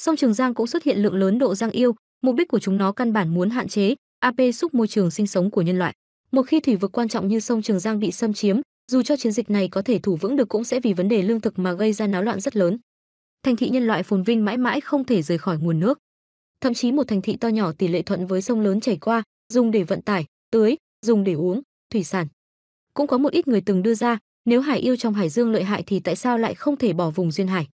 Sông Trường Giang cũng xuất hiện lượng lớn độ giang yêu, mục đích của chúng nó căn bản muốn hạn chế AP xúc môi trường sinh sống của nhân loại. Một khi thủy vực quan trọng như sông Trường Giang bị xâm chiếm, dù cho chiến dịch này có thể thủ vững được cũng sẽ vì vấn đề lương thực mà gây ra náo loạn rất lớn. Thành thị nhân loại phồn vinh mãi mãi không thể rời khỏi nguồn nước. Thậm chí một thành thị to nhỏ tỷ lệ thuận với sông lớn chảy qua, dùng để vận tải, tưới, dùng để uống, thủy sản. Cũng có một ít người từng đưa ra, nếu hải yêu trong hải dương lợi hại thì tại sao lại không thể bỏ vùng duyên hải?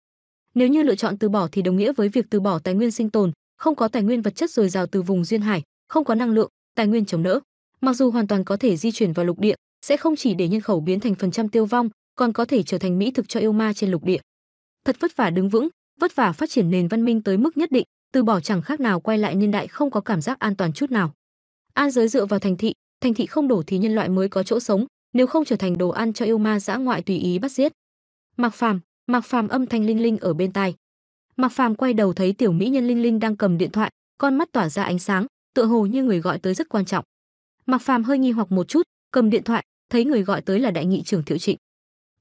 Nếu như lựa chọn từ bỏ thì đồng nghĩa với việc từ bỏ tài nguyên sinh tồn, không có tài nguyên vật chất dồi dào từ vùng duyên hải, không có năng lượng, tài nguyên chống đỡ. Mặc dù hoàn toàn có thể di chuyển vào lục địa, sẽ không chỉ để nhân khẩu biến thành phần trăm tiêu vong, còn có thể trở thành mỹ thực cho yêu ma trên lục địa. Thật vất vả đứng vững, vất vả phát triển nền văn minh tới mức nhất định, từ bỏ chẳng khác nào quay lại niên đại không có cảm giác an toàn chút nào. An giới dựa vào thành thị, thành thị không đổ thì nhân loại mới có chỗ sống, nếu không trở thành đồ ăn cho yêu ma dã ngoại tùy ý bắt giết. Mặc Phàm, Mạc Phàm âm thanh linh linh ở bên tai. Mạc Phàm quay đầu thấy tiểu mỹ nhân Linh Linh đang cầm điện thoại, con mắt tỏa ra ánh sáng, tựa hồ như người gọi tới rất quan trọng. Mạc Phàm hơi nghi hoặc một chút, cầm điện thoại, thấy người gọi tới là đại nghị trưởng Thiệu Trịnh.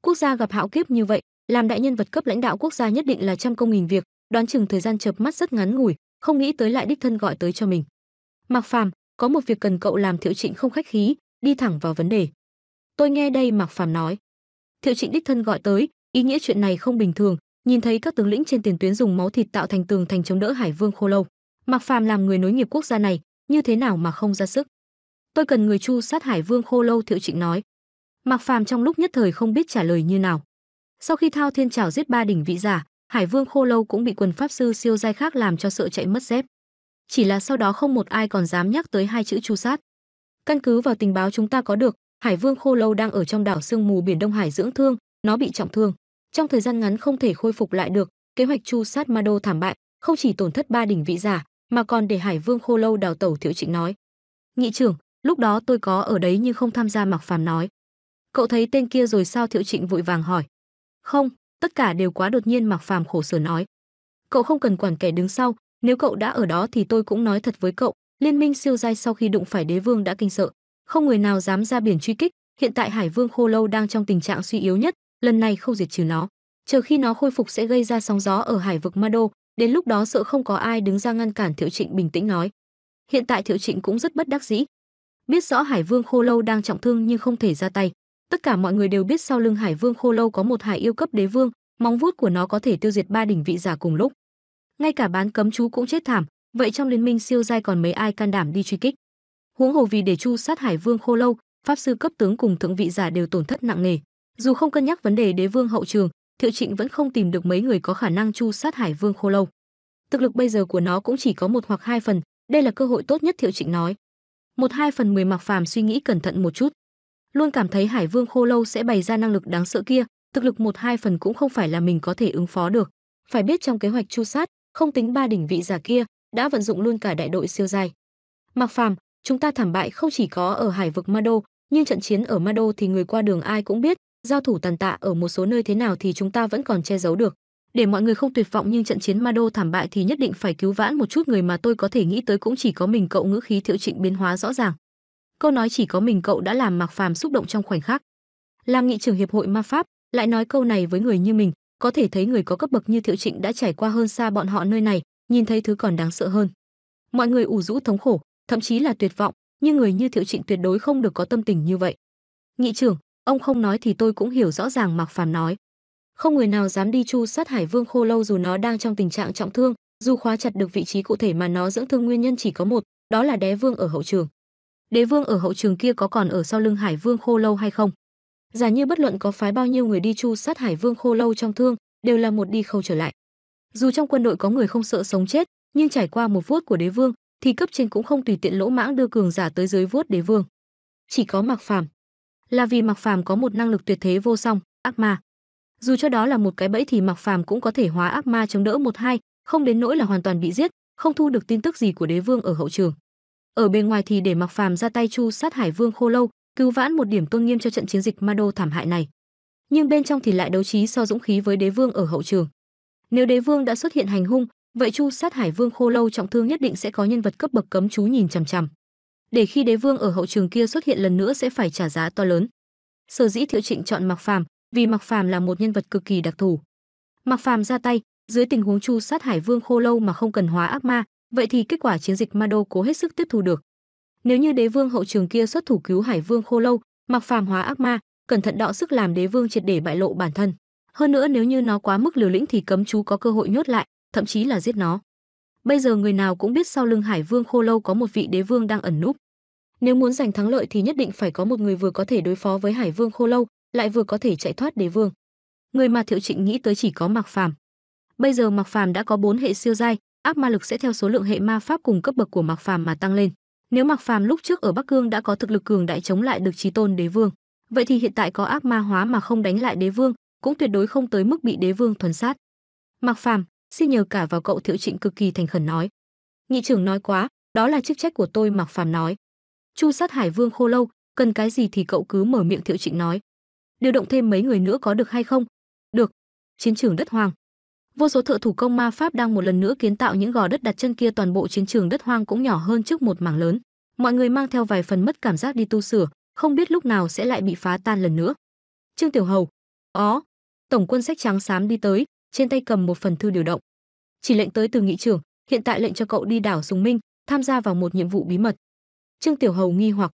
Quốc gia gặp hạo kiếp như vậy, làm đại nhân vật cấp lãnh đạo quốc gia nhất định là trăm công nghìn việc, đoán chừng thời gian chợp mắt rất ngắn ngủi, không nghĩ tới lại đích thân gọi tới cho mình. Mạc Phàm, có một việc cần cậu làm Thiệu Trịnh không khách khí, đi thẳng vào vấn đề. Tôi nghe đây Mạc Phàm nói. Thiệu Trịnh đích thân gọi tới, ý nghĩa chuyện này không bình thường nhìn thấy các tướng lĩnh trên tiền tuyến dùng máu thịt tạo thành tường thành chống đỡ hải vương khô lâu mặc phàm làm người nối nghiệp quốc gia này như thế nào mà không ra sức tôi cần người chu sát hải vương khô lâu thiệu trịnh nói mặc phàm trong lúc nhất thời không biết trả lời như nào sau khi thao thiên trảo giết ba đỉnh vị giả hải vương khô lâu cũng bị quần pháp sư siêu giai khác làm cho sợ chạy mất dép chỉ là sau đó không một ai còn dám nhắc tới hai chữ chu sát căn cứ vào tình báo chúng ta có được hải vương khô lâu đang ở trong đảo sương mù biển đông hải dưỡng thương nó bị trọng thương. Trong thời gian ngắn không thể khôi phục lại được, kế hoạch Chu sát Ma thảm bại, không chỉ tổn thất ba đỉnh vị giả, mà còn để Hải Vương Khô Lâu đào tẩu Thiệu Trịnh nói. "Nghị trưởng, lúc đó tôi có ở đấy nhưng không tham gia Mạc Phàm nói." "Cậu thấy tên kia rồi sao?" Thiệu Trịnh vội vàng hỏi. "Không, tất cả đều quá đột nhiên." Mạc Phàm khổ sở nói. "Cậu không cần quản kẻ đứng sau, nếu cậu đã ở đó thì tôi cũng nói thật với cậu, liên minh siêu giai sau khi đụng phải đế vương đã kinh sợ, không người nào dám ra biển truy kích, hiện tại Hải Vương Khô Lâu đang trong tình trạng suy yếu nhất, lần này không diệt trừ nó chờ khi nó khôi phục sẽ gây ra sóng gió ở hải vực ma đến lúc đó sợ không có ai đứng ra ngăn cản thiệu trịnh bình tĩnh nói hiện tại thiệu trịnh cũng rất bất đắc dĩ biết rõ hải vương khô lâu đang trọng thương nhưng không thể ra tay tất cả mọi người đều biết sau lưng hải vương khô lâu có một hải yêu cấp đế vương móng vuốt của nó có thể tiêu diệt ba đỉnh vị giả cùng lúc ngay cả bán cấm chú cũng chết thảm vậy trong liên minh siêu giai còn mấy ai can đảm đi truy kích huống hồ vì để chu sát hải vương khô lâu pháp sư cấp tướng cùng thượng vị giả đều tổn thất nặng nề dù không cân nhắc vấn đề đế vương hậu trường, Thiệu Trịnh vẫn không tìm được mấy người có khả năng chu sát Hải Vương Khô Lâu. Thực lực bây giờ của nó cũng chỉ có một hoặc hai phần, đây là cơ hội tốt nhất Thiệu Trịnh nói. Một hai phần mười Mạc Phàm suy nghĩ cẩn thận một chút. Luôn cảm thấy Hải Vương Khô Lâu sẽ bày ra năng lực đáng sợ kia, thực lực một hai phần cũng không phải là mình có thể ứng phó được. Phải biết trong kế hoạch chu sát, không tính ba đỉnh vị giả kia, đã vận dụng luôn cả đại đội siêu dài. Mạc Phàm, chúng ta thảm bại không chỉ có ở Hải vực Mado, nhưng trận chiến ở Mado thì người qua đường ai cũng biết, giao thủ tàn tạ ở một số nơi thế nào thì chúng ta vẫn còn che giấu được để mọi người không tuyệt vọng nhưng trận chiến ma thảm bại thì nhất định phải cứu vãn một chút người mà tôi có thể nghĩ tới cũng chỉ có mình cậu ngữ khí thiệu trịnh biến hóa rõ ràng câu nói chỉ có mình cậu đã làm mạc phàm xúc động trong khoảnh khắc làm nghị trưởng hiệp hội ma pháp lại nói câu này với người như mình có thể thấy người có cấp bậc như thiệu trịnh đã trải qua hơn xa bọn họ nơi này nhìn thấy thứ còn đáng sợ hơn mọi người ủ rũ thống khổ thậm chí là tuyệt vọng nhưng người như thiệu trịnh tuyệt đối không được có tâm tình như vậy nghị trưởng ông không nói thì tôi cũng hiểu rõ ràng Mặc Phàm nói. Không người nào dám đi chu sát Hải Vương Khô Lâu dù nó đang trong tình trạng trọng thương, dù khóa chặt được vị trí cụ thể mà nó dưỡng thương nguyên nhân chỉ có một, đó là đế vương ở hậu trường. Đế vương ở hậu trường kia có còn ở sau lưng Hải Vương Khô Lâu hay không? Giả như bất luận có phái bao nhiêu người đi chu sát Hải Vương Khô Lâu trong thương, đều là một đi khâu trở lại. Dù trong quân đội có người không sợ sống chết, nhưng trải qua một vuốt của đế vương, thì cấp trên cũng không tùy tiện lỗ mãng đưa cường giả tới dưới vuốt đế vương. Chỉ có Mặc Phàm, là vì Mạc Phàm có một năng lực tuyệt thế vô song, ác ma. Dù cho đó là một cái bẫy thì Mạc Phàm cũng có thể hóa ác ma chống đỡ một hai, không đến nỗi là hoàn toàn bị giết, không thu được tin tức gì của đế vương ở hậu trường. Ở bên ngoài thì để Mạc Phàm ra tay chu sát Hải Vương Khô Lâu, cứu vãn một điểm tôn nghiêm cho trận chiến dịch Ma Đô thảm hại này. Nhưng bên trong thì lại đấu trí so dũng khí với đế vương ở hậu trường. Nếu đế vương đã xuất hiện hành hung, vậy chu sát Hải Vương Khô Lâu trọng thương nhất định sẽ có nhân vật cấp bậc cấm chú nhìn chằm chằm để khi đế vương ở hậu trường kia xuất hiện lần nữa sẽ phải trả giá to lớn. Sở dĩ Thiệu Trịnh chọn Mạc Phàm, vì Mạc Phàm là một nhân vật cực kỳ đặc thù. Mạc Phàm ra tay, dưới tình huống Chu sát Hải Vương Khô Lâu mà không cần hóa ác ma, vậy thì kết quả chiến dịch Ma cố hết sức tiếp thu được. Nếu như đế vương hậu trường kia xuất thủ cứu Hải Vương Khô Lâu, Mạc Phàm hóa ác ma, cẩn thận đọ sức làm đế vương triệt để bại lộ bản thân. Hơn nữa nếu như nó quá mức liều lĩnh thì cấm chú có cơ hội nhốt lại, thậm chí là giết nó. Bây giờ người nào cũng biết sau lưng Hải Vương Khô Lâu có một vị đế vương đang ẩn núp. Nếu muốn giành thắng lợi thì nhất định phải có một người vừa có thể đối phó với Hải Vương Khô Lâu, lại vừa có thể chạy thoát đế vương. Người mà Thiệu Trịnh nghĩ tới chỉ có Mạc Phàm. Bây giờ Mạc Phàm đã có 4 hệ siêu giai, ác ma lực sẽ theo số lượng hệ ma pháp cùng cấp bậc của Mạc Phàm mà tăng lên. Nếu Mạc Phàm lúc trước ở Bắc Cương đã có thực lực cường đại chống lại được Chí Tôn Đế Vương, vậy thì hiện tại có ác ma hóa mà không đánh lại Đế Vương, cũng tuyệt đối không tới mức bị Đế Vương thuần sát. Mạc Phàm, xin nhờ cả vào cậu Thiệu Trịnh cực kỳ thành khẩn nói. Nghị trưởng nói quá, đó là chức trách của tôi mặc Phàm nói. Chu sát Hải Vương Khô Lâu, cần cái gì thì cậu cứ mở miệng Thiệu Trịnh nói. Điều động thêm mấy người nữa có được hay không? Được. Chiến trường đất hoang. Vô số thợ thủ công ma pháp đang một lần nữa kiến tạo những gò đất đặt chân kia toàn bộ chiến trường đất hoang cũng nhỏ hơn trước một mảng lớn. Mọi người mang theo vài phần mất cảm giác đi tu sửa, không biết lúc nào sẽ lại bị phá tan lần nữa. Trương Tiểu Hầu, ó, tổng quân sách trắng xám đi tới, trên tay cầm một phần thư điều động. Chỉ lệnh tới từ nghị trưởng, hiện tại lệnh cho cậu đi đảo Sùng Minh, tham gia vào một nhiệm vụ bí mật. Trương Tiểu Hầu nghi hoặc,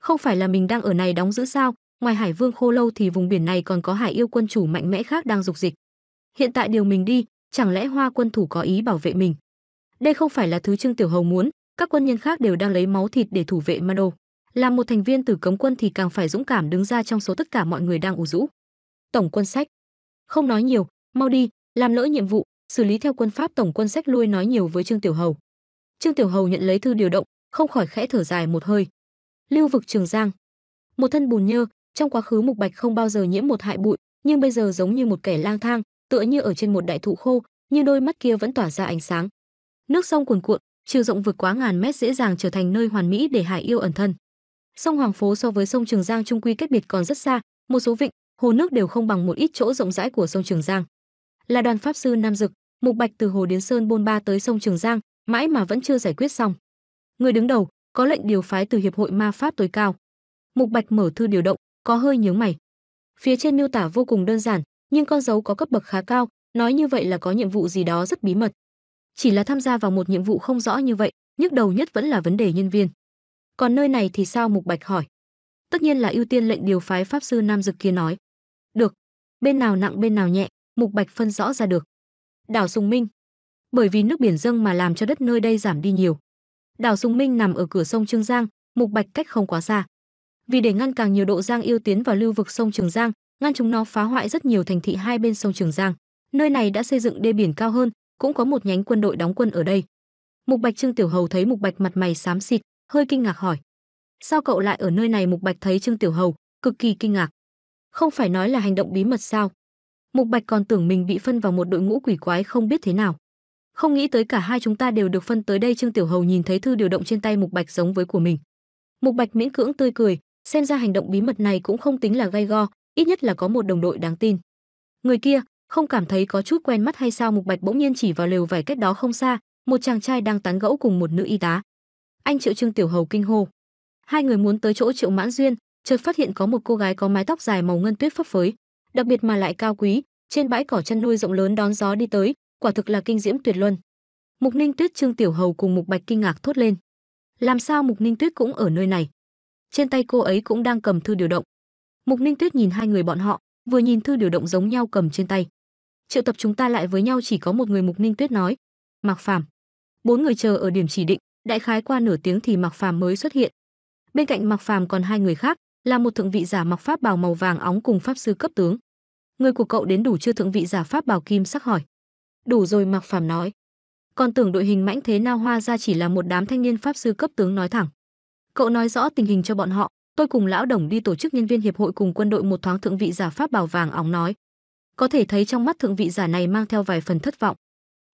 không phải là mình đang ở này đóng giữ sao, ngoài Hải Vương Khô Lâu thì vùng biển này còn có Hải Yêu quân chủ mạnh mẽ khác đang dục dịch. Hiện tại điều mình đi, chẳng lẽ Hoa quân thủ có ý bảo vệ mình? Đây không phải là thứ Trương Tiểu Hầu muốn, các quân nhân khác đều đang lấy máu thịt để thủ vệ Mano. Là một thành viên tử cấm quân thì càng phải dũng cảm đứng ra trong số tất cả mọi người đang ủ rũ. Tổng quân sách. Không nói nhiều, mau đi làm lỡ nhiệm vụ xử lý theo quân pháp tổng quân sách lui nói nhiều với trương tiểu hầu trương tiểu hầu nhận lấy thư điều động không khỏi khẽ thở dài một hơi lưu vực trường giang một thân bùn nhơ trong quá khứ mục bạch không bao giờ nhiễm một hại bụi nhưng bây giờ giống như một kẻ lang thang tựa như ở trên một đại thụ khô như đôi mắt kia vẫn tỏa ra ánh sáng nước sông cuồn cuộn chiều rộng vượt quá ngàn mét dễ dàng trở thành nơi hoàn mỹ để hải yêu ẩn thân sông hoàng phố so với sông trường giang trung quy kết biệt còn rất xa một số vịnh hồ nước đều không bằng một ít chỗ rộng rãi của sông trường giang là đoàn pháp sư Nam Dực, Mục Bạch từ Hồ Điến Sơn bôn ba tới sông Trường Giang, mãi mà vẫn chưa giải quyết xong. Người đứng đầu có lệnh điều phái từ hiệp hội ma pháp tối cao. Mục Bạch mở thư điều động, có hơi nhướng mày. Phía trên miêu tả vô cùng đơn giản, nhưng con dấu có cấp bậc khá cao, nói như vậy là có nhiệm vụ gì đó rất bí mật. Chỉ là tham gia vào một nhiệm vụ không rõ như vậy, nhức đầu nhất vẫn là vấn đề nhân viên. Còn nơi này thì sao Mục Bạch hỏi. Tất nhiên là ưu tiên lệnh điều phái pháp sư Nam Dực kia nói. Được, bên nào nặng bên nào nhẹ, Mục Bạch phân rõ ra được. Đảo Sùng Minh. Bởi vì nước biển dâng mà làm cho đất nơi đây giảm đi nhiều. Đảo Sùng Minh nằm ở cửa sông Trường Giang, Mục Bạch cách không quá xa. Vì để ngăn càng nhiều độ Giang yêu tiến vào lưu vực sông Trường Giang, ngăn chúng nó phá hoại rất nhiều thành thị hai bên sông Trường Giang. Nơi này đã xây dựng đê biển cao hơn, cũng có một nhánh quân đội đóng quân ở đây. Mục Bạch Trương Tiểu Hầu thấy Mục Bạch mặt mày xám xịt, hơi kinh ngạc hỏi: "Sao cậu lại ở nơi này?" Mục Bạch thấy Trương Tiểu Hầu, cực kỳ kinh ngạc. "Không phải nói là hành động bí mật sao? Mục Bạch còn tưởng mình bị phân vào một đội ngũ quỷ quái không biết thế nào. Không nghĩ tới cả hai chúng ta đều được phân tới đây, Trương Tiểu Hầu nhìn thấy thư điều động trên tay Mục Bạch giống với của mình. Mục Bạch miễn cưỡng tươi cười, xem ra hành động bí mật này cũng không tính là gay go, ít nhất là có một đồng đội đáng tin. Người kia, không cảm thấy có chút quen mắt hay sao? Mục Bạch bỗng nhiên chỉ vào lều vải cách đó không xa, một chàng trai đang tán gẫu cùng một nữ y tá. Anh Triệu Trương Tiểu Hầu kinh hô. Hai người muốn tới chỗ Triệu Mãn Duyên, chợt phát hiện có một cô gái có mái tóc dài màu ngân tuyết phấp phới, đặc biệt mà lại cao quý, trên bãi cỏ chăn nuôi rộng lớn đón gió đi tới, quả thực là kinh diễm tuyệt luân. Mục Ninh Tuyết, Trương Tiểu Hầu cùng Mục Bạch kinh ngạc thốt lên. Làm sao Mục Ninh Tuyết cũng ở nơi này? Trên tay cô ấy cũng đang cầm thư điều động. Mục Ninh Tuyết nhìn hai người bọn họ, vừa nhìn thư điều động giống nhau cầm trên tay. Triệu tập chúng ta lại với nhau chỉ có một người Mục Ninh Tuyết nói, Mạc Phàm. Bốn người chờ ở điểm chỉ định, đại khái qua nửa tiếng thì Mạc Phàm mới xuất hiện. Bên cạnh Mạc Phàm còn hai người khác, là một thượng vị giả mặc pháp bào màu vàng óng cùng pháp sư cấp tướng. Người của cậu đến đủ chưa thượng vị giả pháp bào kim sắc hỏi. Đủ rồi Mạc Phàm nói. Còn tưởng đội hình mãnh thế nao hoa ra chỉ là một đám thanh niên pháp sư cấp tướng nói thẳng. Cậu nói rõ tình hình cho bọn họ, tôi cùng lão đồng đi tổ chức nhân viên hiệp hội cùng quân đội một thoáng thượng vị giả pháp bào vàng óng nói. Có thể thấy trong mắt thượng vị giả này mang theo vài phần thất vọng.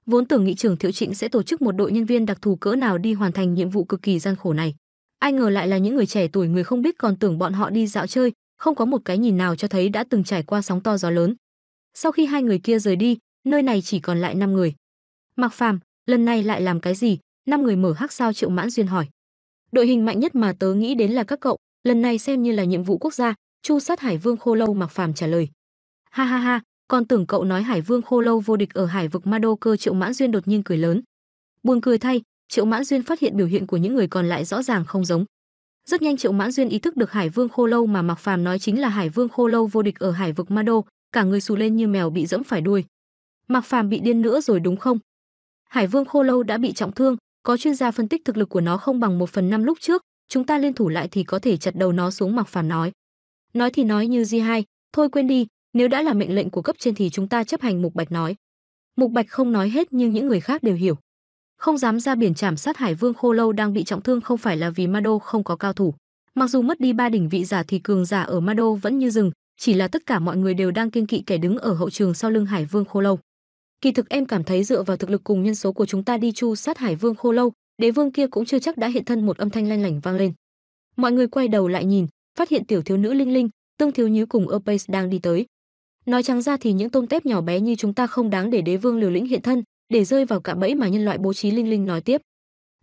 Vốn tưởng nghị trưởng Thiệu Trịnh sẽ tổ chức một đội nhân viên đặc thù cỡ nào đi hoàn thành nhiệm vụ cực kỳ gian khổ này ai ngờ lại là những người trẻ tuổi người không biết còn tưởng bọn họ đi dạo chơi, không có một cái nhìn nào cho thấy đã từng trải qua sóng to gió lớn. Sau khi hai người kia rời đi, nơi này chỉ còn lại năm người. mặc Phàm, lần này lại làm cái gì? Năm người mở hắc sao Triệu Mãn Duyên hỏi. Đội hình mạnh nhất mà tớ nghĩ đến là các cậu, lần này xem như là nhiệm vụ quốc gia, Chu sát Hải Vương Khô Lâu mặc Phàm trả lời. Ha ha ha, còn tưởng cậu nói Hải Vương Khô Lâu vô địch ở Hải vực Ma Đô cơ Triệu Mãn Duyên đột nhiên cười lớn. Buồn cười thay, triệu mãn duyên phát hiện biểu hiện của những người còn lại rõ ràng không giống rất nhanh triệu mãn duyên ý thức được hải vương khô lâu mà mặc phàm nói chính là hải vương khô lâu vô địch ở hải vực ma đô cả người xù lên như mèo bị dẫm phải đuôi mặc phàm bị điên nữa rồi đúng không hải vương khô lâu đã bị trọng thương có chuyên gia phân tích thực lực của nó không bằng một phần năm lúc trước chúng ta liên thủ lại thì có thể chặt đầu nó xuống mặc phàm nói nói thì nói như di hai thôi quên đi nếu đã là mệnh lệnh của cấp trên thì chúng ta chấp hành mục bạch nói mục bạch không nói hết nhưng những người khác đều hiểu không dám ra biển chạm sát Hải Vương Khô Lâu đang bị trọng thương không phải là vì Mado không có cao thủ. Mặc dù mất đi ba đỉnh vị giả thì cường giả ở Mado vẫn như rừng, chỉ là tất cả mọi người đều đang kiên kỵ kẻ đứng ở hậu trường sau lưng Hải Vương Khô Lâu. Kỳ thực em cảm thấy dựa vào thực lực cùng nhân số của chúng ta đi chu sát Hải Vương Khô Lâu, đế vương kia cũng chưa chắc đã hiện thân một âm thanh lanh lảnh vang lên. Mọi người quay đầu lại nhìn, phát hiện tiểu thiếu nữ Linh Linh, Tương Thiếu Nhíu cùng Opace đang đi tới. Nói trắng ra thì những tôm tép nhỏ bé như chúng ta không đáng để đế vương liều lĩnh hiện thân, để rơi vào cả bẫy mà nhân loại bố trí linh linh nói tiếp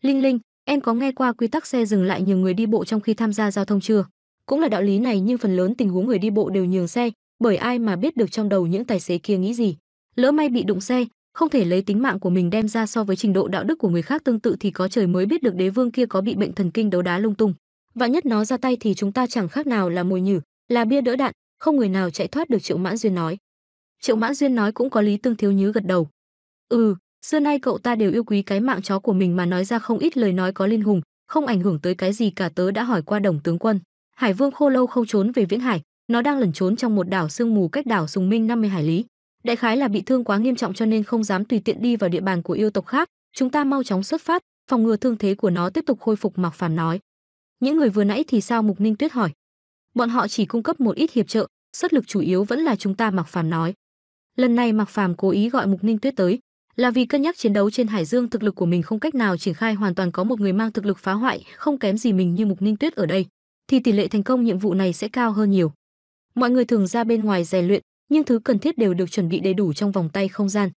linh linh em có nghe qua quy tắc xe dừng lại nhường người đi bộ trong khi tham gia giao thông chưa cũng là đạo lý này nhưng phần lớn tình huống người đi bộ đều nhường xe bởi ai mà biết được trong đầu những tài xế kia nghĩ gì lỡ may bị đụng xe không thể lấy tính mạng của mình đem ra so với trình độ đạo đức của người khác tương tự thì có trời mới biết được đế vương kia có bị bệnh thần kinh đấu đá lung tung Vạn nhất nó ra tay thì chúng ta chẳng khác nào là mồi nhử là bia đỡ đạn không người nào chạy thoát được triệu mãn duyên nói triệu mãn duyên nói cũng có lý tương thiếu nhứ gật đầu Ừ, xưa nay cậu ta đều yêu quý cái mạng chó của mình mà nói ra không ít lời nói có linh hùng, không ảnh hưởng tới cái gì cả tớ đã hỏi qua đồng tướng quân. Hải Vương Khô Lâu không trốn về Viễn Hải, nó đang lẩn trốn trong một đảo sương mù cách đảo Sùng Minh 50 hải lý. Đại khái là bị thương quá nghiêm trọng cho nên không dám tùy tiện đi vào địa bàn của yêu tộc khác, chúng ta mau chóng xuất phát, phòng ngừa thương thế của nó tiếp tục khôi phục Mặc Phàm nói. Những người vừa nãy thì sao Mục Ninh Tuyết hỏi. Bọn họ chỉ cung cấp một ít hiệp trợ, xuất lực chủ yếu vẫn là chúng ta Mặc Phàm nói. Lần này Mặc Phàm cố ý gọi Mục Ninh Tuyết tới, là vì cân nhắc chiến đấu trên Hải Dương thực lực của mình không cách nào triển khai hoàn toàn có một người mang thực lực phá hoại không kém gì mình như Mục Ninh Tuyết ở đây, thì tỷ lệ thành công nhiệm vụ này sẽ cao hơn nhiều. Mọi người thường ra bên ngoài rèn luyện, nhưng thứ cần thiết đều được chuẩn bị đầy đủ trong vòng tay không gian.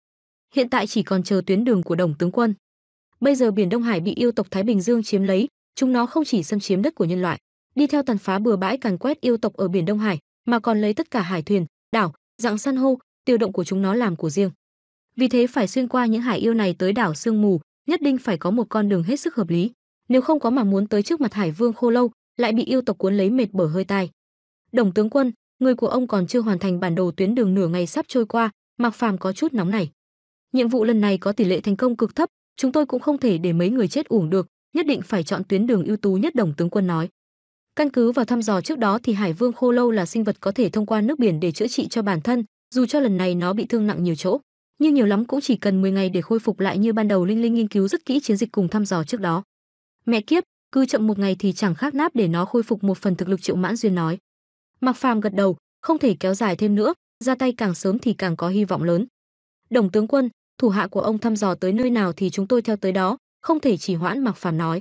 Hiện tại chỉ còn chờ tuyến đường của Đồng tướng quân. Bây giờ biển Đông Hải bị yêu tộc Thái Bình Dương chiếm lấy, chúng nó không chỉ xâm chiếm đất của nhân loại, đi theo tàn phá bừa bãi càn quét yêu tộc ở biển Đông Hải, mà còn lấy tất cả hải thuyền, đảo, dạng san hô, tiêu động của chúng nó làm của riêng vì thế phải xuyên qua những hải yêu này tới đảo sương mù nhất định phải có một con đường hết sức hợp lý nếu không có mà muốn tới trước mặt hải vương khô lâu lại bị yêu tộc cuốn lấy mệt bở hơi tai đồng tướng quân người của ông còn chưa hoàn thành bản đồ tuyến đường nửa ngày sắp trôi qua mặc phàm có chút nóng này nhiệm vụ lần này có tỷ lệ thành công cực thấp chúng tôi cũng không thể để mấy người chết uổng được nhất định phải chọn tuyến đường ưu tú nhất đồng tướng quân nói căn cứ vào thăm dò trước đó thì hải vương khô lâu là sinh vật có thể thông qua nước biển để chữa trị cho bản thân dù cho lần này nó bị thương nặng nhiều chỗ nhưng nhiều lắm cũng chỉ cần 10 ngày để khôi phục lại như ban đầu Linh Linh nghiên cứu rất kỹ chiến dịch cùng thăm dò trước đó. Mẹ kiếp, cứ chậm một ngày thì chẳng khác náp để nó khôi phục một phần thực lực Triệu Mãn Duyên nói. Mặc Phàm gật đầu, không thể kéo dài thêm nữa, ra tay càng sớm thì càng có hy vọng lớn. Đồng tướng quân, thủ hạ của ông thăm dò tới nơi nào thì chúng tôi theo tới đó, không thể chỉ hoãn Mặc Phàm nói.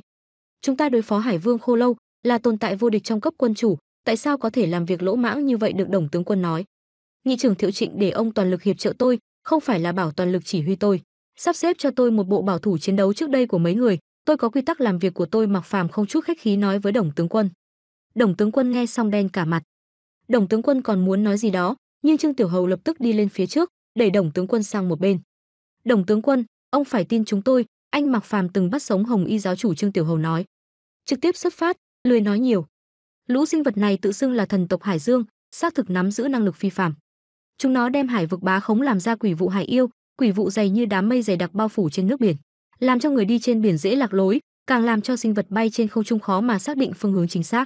Chúng ta đối phó Hải Vương Khô Lâu là tồn tại vô địch trong cấp quân chủ, tại sao có thể làm việc lỗ mãng như vậy được Đồng tướng quân nói. Nghị trưởng Thiệu Trịnh để ông toàn lực hiệp trợ tôi, không phải là bảo toàn lực chỉ huy tôi sắp xếp cho tôi một bộ bảo thủ chiến đấu trước đây của mấy người tôi có quy tắc làm việc của tôi mặc phàm không chút khách khí nói với đồng tướng quân đồng tướng quân nghe xong đen cả mặt đồng tướng quân còn muốn nói gì đó nhưng trương tiểu hầu lập tức đi lên phía trước đẩy đồng tướng quân sang một bên đồng tướng quân ông phải tin chúng tôi anh mặc phàm từng bắt sống hồng y giáo chủ trương tiểu hầu nói trực tiếp xuất phát lười nói nhiều lũ sinh vật này tự xưng là thần tộc hải dương xác thực nắm giữ năng lực phi phàm Chúng nó đem hải vực bá khống làm ra quỷ vụ hải yêu, quỷ vụ dày như đám mây dày đặc bao phủ trên nước biển, làm cho người đi trên biển dễ lạc lối, càng làm cho sinh vật bay trên không trung khó mà xác định phương hướng chính xác.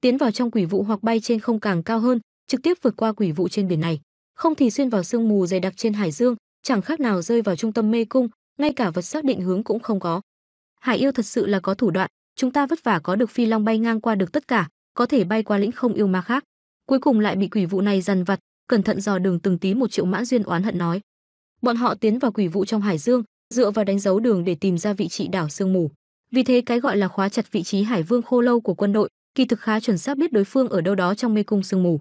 Tiến vào trong quỷ vụ hoặc bay trên không càng cao hơn, trực tiếp vượt qua quỷ vụ trên biển này, không thì xuyên vào sương mù dày đặc trên hải dương, chẳng khác nào rơi vào trung tâm mê cung, ngay cả vật xác định hướng cũng không có. Hải yêu thật sự là có thủ đoạn, chúng ta vất vả có được phi long bay ngang qua được tất cả, có thể bay qua lĩnh không yêu ma khác, cuối cùng lại bị quỷ vụ này dằn vặt, cẩn thận dò đường từng tí một triệu mãn duyên oán hận nói bọn họ tiến vào quỷ vụ trong hải dương dựa vào đánh dấu đường để tìm ra vị trí đảo sương mù vì thế cái gọi là khóa chặt vị trí hải vương khô lâu của quân đội kỳ thực khá chuẩn xác biết đối phương ở đâu đó trong mê cung sương mù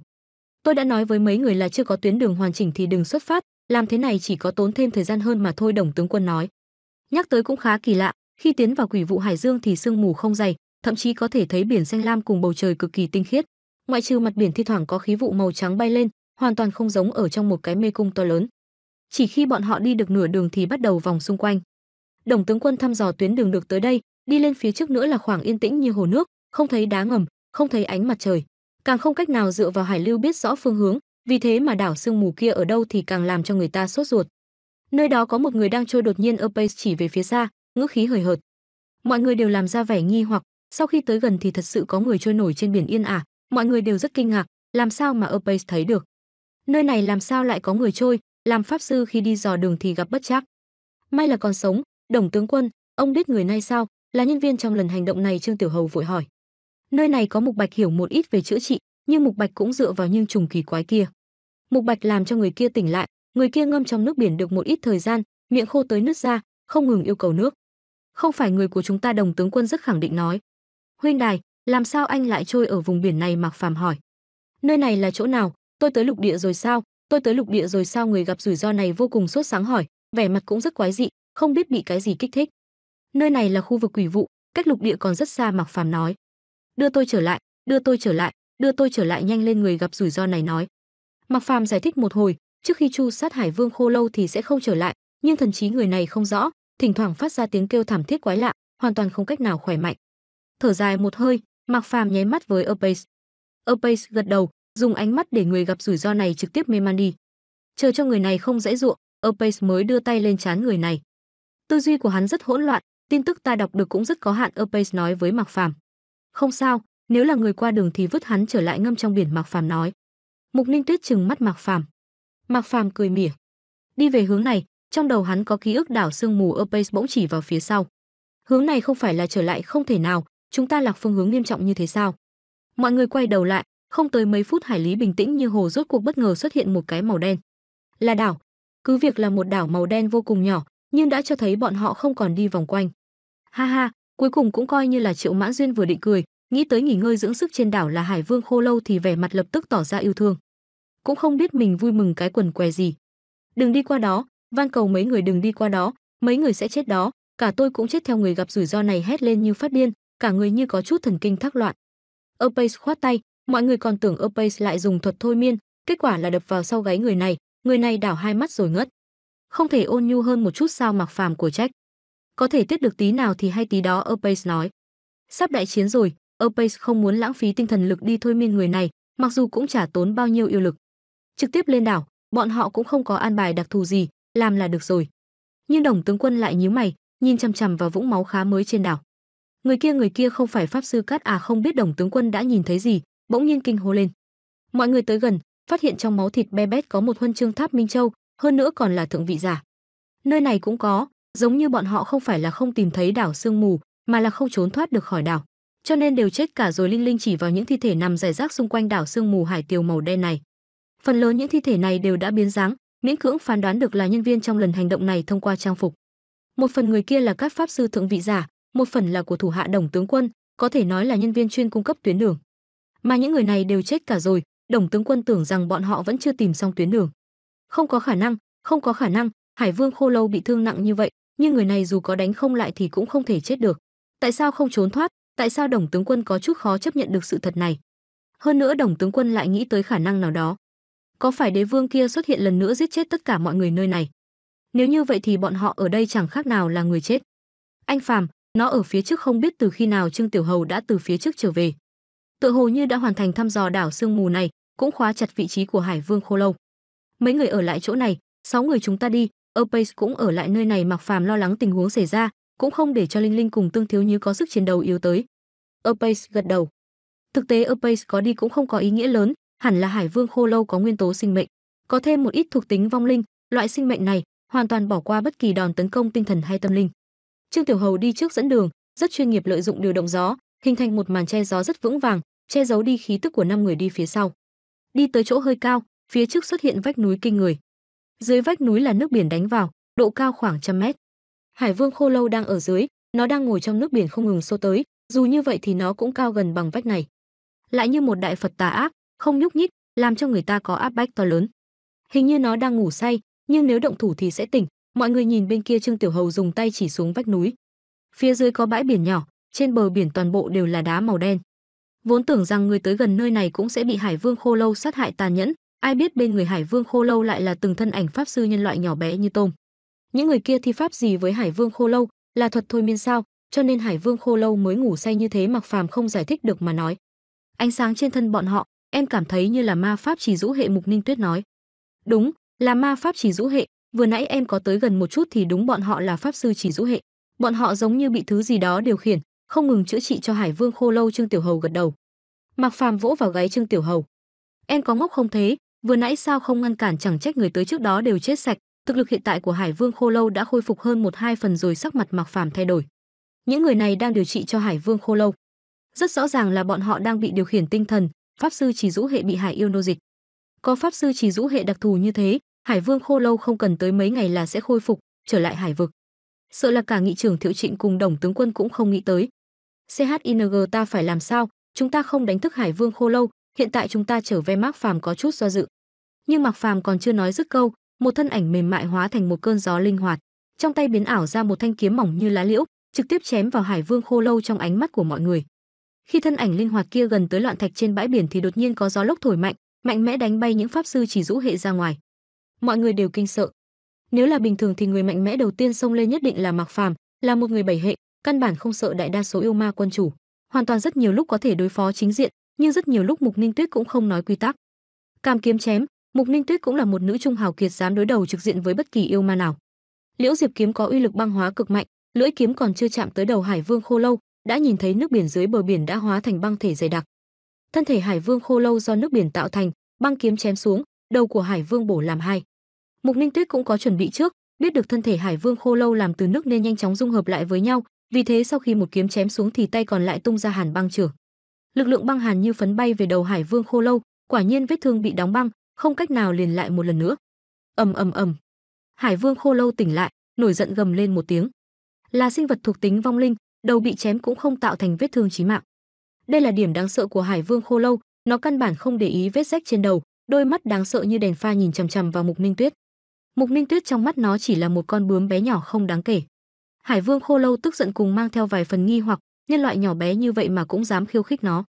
tôi đã nói với mấy người là chưa có tuyến đường hoàn chỉnh thì đừng xuất phát làm thế này chỉ có tốn thêm thời gian hơn mà thôi đồng tướng quân nói nhắc tới cũng khá kỳ lạ khi tiến vào quỷ vụ hải dương thì sương mù không dày thậm chí có thể thấy biển xanh lam cùng bầu trời cực kỳ tinh khiết ngoại trừ mặt biển thi thoảng có khí vụ màu trắng bay lên hoàn toàn không giống ở trong một cái mê cung to lớn. Chỉ khi bọn họ đi được nửa đường thì bắt đầu vòng xung quanh. Đồng tướng quân thăm dò tuyến đường được tới đây, đi lên phía trước nữa là khoảng yên tĩnh như hồ nước, không thấy đá ngầm, không thấy ánh mặt trời, càng không cách nào dựa vào hải lưu biết rõ phương hướng, vì thế mà đảo sương mù kia ở đâu thì càng làm cho người ta sốt ruột. Nơi đó có một người đang trôi đột nhiên Erpace chỉ về phía xa, ngữ khí hời hợt. Mọi người đều làm ra vẻ nghi hoặc, sau khi tới gần thì thật sự có người trôi nổi trên biển yên ả, à? mọi người đều rất kinh ngạc, làm sao mà Erpace thấy được? Nơi này làm sao lại có người trôi, làm pháp sư khi đi dò đường thì gặp bất trắc. May là còn sống, Đồng tướng quân, ông biết người nay sao? Là nhân viên trong lần hành động này Trương Tiểu Hầu vội hỏi. Nơi này có Mục Bạch hiểu một ít về chữa trị, nhưng Mục Bạch cũng dựa vào những trùng kỳ quái kia. Mục Bạch làm cho người kia tỉnh lại, người kia ngâm trong nước biển được một ít thời gian, miệng khô tới nứt ra, không ngừng yêu cầu nước. Không phải người của chúng ta Đồng tướng quân rất khẳng định nói. Huynh đài, làm sao anh lại trôi ở vùng biển này Mạc Phàm hỏi. Nơi này là chỗ nào, tôi tới lục địa rồi sao tôi tới lục địa rồi sao người gặp rủi ro này vô cùng sốt sáng hỏi vẻ mặt cũng rất quái dị không biết bị cái gì kích thích nơi này là khu vực quỷ vụ cách lục địa còn rất xa mặc phàm nói đưa tôi trở lại đưa tôi trở lại đưa tôi trở lại nhanh lên người gặp rủi ro này nói mặc phàm giải thích một hồi trước khi chu sát hải vương khô lâu thì sẽ không trở lại nhưng thần trí người này không rõ thỉnh thoảng phát ra tiếng kêu thảm thiết quái lạ hoàn toàn không cách nào khỏe mạnh thở dài một hơi mặc phàm nháy mắt với Urbase. Urbase gật đầu dùng ánh mắt để người gặp rủi ro này trực tiếp mê man đi. Chờ cho người này không dễ ruộng, Opace mới đưa tay lên chán người này. Tư duy của hắn rất hỗn loạn, tin tức ta đọc được cũng rất có hạn, Opace nói với Mạc Phàm. Không sao, nếu là người qua đường thì vứt hắn trở lại ngâm trong biển, Mạc Phàm nói. Mục Ninh Tuyết chừng mắt Mạc Phàm. Mạc Phàm cười mỉa. Đi về hướng này, trong đầu hắn có ký ức đảo sương mù Opace bỗng chỉ vào phía sau. Hướng này không phải là trở lại không thể nào, chúng ta lạc phương hướng nghiêm trọng như thế sao? Mọi người quay đầu lại, không tới mấy phút hải lý bình tĩnh như hồ rốt cuộc bất ngờ xuất hiện một cái màu đen là đảo cứ việc là một đảo màu đen vô cùng nhỏ nhưng đã cho thấy bọn họ không còn đi vòng quanh ha ha cuối cùng cũng coi như là triệu mãn duyên vừa định cười nghĩ tới nghỉ ngơi dưỡng sức trên đảo là hải vương khô lâu thì vẻ mặt lập tức tỏ ra yêu thương cũng không biết mình vui mừng cái quần què gì đừng đi qua đó van cầu mấy người đừng đi qua đó mấy người sẽ chết đó cả tôi cũng chết theo người gặp rủi ro này hét lên như phát điên cả người như có chút thần kinh thác loạn Opace khoát tay mọi người còn tưởng Opace lại dùng thuật thôi miên, kết quả là đập vào sau gáy người này, người này đảo hai mắt rồi ngất. Không thể ôn nhu hơn một chút sao mặc phàm của trách. Có thể tiết được tí nào thì hay tí đó Opace nói. Sắp đại chiến rồi, Opace không muốn lãng phí tinh thần lực đi thôi miên người này, mặc dù cũng chả tốn bao nhiêu yêu lực. Trực tiếp lên đảo, bọn họ cũng không có an bài đặc thù gì, làm là được rồi. Nhưng đồng tướng quân lại nhíu mày, nhìn chằm chằm vào vũng máu khá mới trên đảo. Người kia người kia không phải pháp sư cát à không biết đồng tướng quân đã nhìn thấy gì, bỗng nhiên kinh hô lên mọi người tới gần phát hiện trong máu thịt be bét có một huân chương tháp minh châu hơn nữa còn là thượng vị giả nơi này cũng có giống như bọn họ không phải là không tìm thấy đảo sương mù mà là không trốn thoát được khỏi đảo cho nên đều chết cả rồi linh linh chỉ vào những thi thể nằm rải rác xung quanh đảo sương mù hải tiều màu đen này phần lớn những thi thể này đều đã biến dáng miễn cưỡng phán đoán được là nhân viên trong lần hành động này thông qua trang phục một phần người kia là các pháp sư thượng vị giả một phần là của thủ hạ đồng tướng quân có thể nói là nhân viên chuyên cung cấp tuyến đường mà những người này đều chết cả rồi đồng tướng quân tưởng rằng bọn họ vẫn chưa tìm xong tuyến đường không có khả năng không có khả năng hải vương khô lâu bị thương nặng như vậy nhưng người này dù có đánh không lại thì cũng không thể chết được tại sao không trốn thoát tại sao đồng tướng quân có chút khó chấp nhận được sự thật này hơn nữa đồng tướng quân lại nghĩ tới khả năng nào đó có phải đế vương kia xuất hiện lần nữa giết chết tất cả mọi người nơi này nếu như vậy thì bọn họ ở đây chẳng khác nào là người chết anh phàm nó ở phía trước không biết từ khi nào trương tiểu hầu đã từ phía trước trở về Tựa hồ như đã hoàn thành thăm dò đảo sương mù này, cũng khóa chặt vị trí của Hải Vương Khô Lâu. Mấy người ở lại chỗ này, sáu người chúng ta đi, Erpace cũng ở lại nơi này mặc phàm lo lắng tình huống xảy ra, cũng không để cho Linh Linh cùng Tương Thiếu Như có sức chiến đấu yếu tới. Erpace gật đầu. Thực tế Erpace có đi cũng không có ý nghĩa lớn, hẳn là Hải Vương Khô Lâu có nguyên tố sinh mệnh, có thêm một ít thuộc tính vong linh, loại sinh mệnh này hoàn toàn bỏ qua bất kỳ đòn tấn công tinh thần hay tâm linh. Trương Tiểu Hầu đi trước dẫn đường, rất chuyên nghiệp lợi dụng điều động gió, hình thành một màn che gió rất vững vàng, che giấu đi khí tức của năm người đi phía sau. Đi tới chỗ hơi cao, phía trước xuất hiện vách núi kinh người. Dưới vách núi là nước biển đánh vào, độ cao khoảng trăm mét. Hải Vương Khô Lâu đang ở dưới, nó đang ngồi trong nước biển không ngừng xô tới, dù như vậy thì nó cũng cao gần bằng vách này. Lại như một đại Phật tà ác, không nhúc nhích, làm cho người ta có áp bách to lớn. Hình như nó đang ngủ say, nhưng nếu động thủ thì sẽ tỉnh. Mọi người nhìn bên kia Trương Tiểu Hầu dùng tay chỉ xuống vách núi. Phía dưới có bãi biển nhỏ, trên bờ biển toàn bộ đều là đá màu đen vốn tưởng rằng người tới gần nơi này cũng sẽ bị hải vương khô lâu sát hại tàn nhẫn ai biết bên người hải vương khô lâu lại là từng thân ảnh pháp sư nhân loại nhỏ bé như tôm những người kia thi pháp gì với hải vương khô lâu là thuật thôi miên sao cho nên hải vương khô lâu mới ngủ say như thế mặc phàm không giải thích được mà nói ánh sáng trên thân bọn họ em cảm thấy như là ma pháp chỉ rũ hệ mục ninh tuyết nói đúng là ma pháp chỉ rũ hệ vừa nãy em có tới gần một chút thì đúng bọn họ là pháp sư chỉ rũ hệ bọn họ giống như bị thứ gì đó điều khiển không ngừng chữa trị cho Hải Vương Khô Lâu Trương Tiểu Hầu gật đầu. Mạc Phàm vỗ vào gáy Trương Tiểu Hầu. Em có ngốc không thế, vừa nãy sao không ngăn cản chẳng trách người tới trước đó đều chết sạch, thực lực hiện tại của Hải Vương Khô Lâu đã khôi phục hơn một hai phần rồi sắc mặt Mạc Phàm thay đổi. Những người này đang điều trị cho Hải Vương Khô Lâu. Rất rõ ràng là bọn họ đang bị điều khiển tinh thần, pháp sư chỉ rũ hệ bị Hải yêu nô dịch. Có pháp sư chỉ rũ hệ đặc thù như thế, Hải Vương Khô Lâu không cần tới mấy ngày là sẽ khôi phục, trở lại hải vực. Sợ là cả nghị trưởng Thiệu Trịnh cùng đồng tướng quân cũng không nghĩ tới, CHING ta phải làm sao, chúng ta không đánh thức Hải Vương Khô Lâu, hiện tại chúng ta trở về Mạc Phàm có chút do dự. Nhưng Mạc Phàm còn chưa nói dứt câu, một thân ảnh mềm mại hóa thành một cơn gió linh hoạt, trong tay biến ảo ra một thanh kiếm mỏng như lá liễu, trực tiếp chém vào Hải Vương Khô Lâu trong ánh mắt của mọi người. Khi thân ảnh linh hoạt kia gần tới loạn thạch trên bãi biển thì đột nhiên có gió lốc thổi mạnh, mạnh mẽ đánh bay những pháp sư chỉ rũ hệ ra ngoài. Mọi người đều kinh sợ. Nếu là bình thường thì người mạnh mẽ đầu tiên xông lên nhất định là Mạc Phàm, là một người bảy hệ, căn bản không sợ đại đa số yêu ma quân chủ hoàn toàn rất nhiều lúc có thể đối phó chính diện nhưng rất nhiều lúc mục ninh tuyết cũng không nói quy tắc cam kiếm chém mục ninh tuyết cũng là một nữ trung hào kiệt dám đối đầu trực diện với bất kỳ yêu ma nào liễu diệp kiếm có uy lực băng hóa cực mạnh lưỡi kiếm còn chưa chạm tới đầu hải vương khô lâu đã nhìn thấy nước biển dưới bờ biển đã hóa thành băng thể dày đặc thân thể hải vương khô lâu do nước biển tạo thành băng kiếm chém xuống đầu của hải vương bổ làm hai mục ninh tuyết cũng có chuẩn bị trước biết được thân thể hải vương khô lâu làm từ nước nên nhanh chóng dung hợp lại với nhau vì thế sau khi một kiếm chém xuống thì tay còn lại tung ra hàn băng trưởng. Lực lượng băng hàn như phấn bay về đầu Hải Vương Khô Lâu, quả nhiên vết thương bị đóng băng, không cách nào liền lại một lần nữa. Ầm ầm ầm. Hải Vương Khô Lâu tỉnh lại, nổi giận gầm lên một tiếng. Là sinh vật thuộc tính vong linh, đầu bị chém cũng không tạo thành vết thương chí mạng. Đây là điểm đáng sợ của Hải Vương Khô Lâu, nó căn bản không để ý vết rách trên đầu, đôi mắt đáng sợ như đèn pha nhìn chằm chằm vào Mục Ninh Tuyết. Mục Ninh Tuyết trong mắt nó chỉ là một con bướm bé nhỏ không đáng kể. Hải Vương Khô Lâu tức giận cùng mang theo vài phần nghi hoặc, nhân loại nhỏ bé như vậy mà cũng dám khiêu khích nó.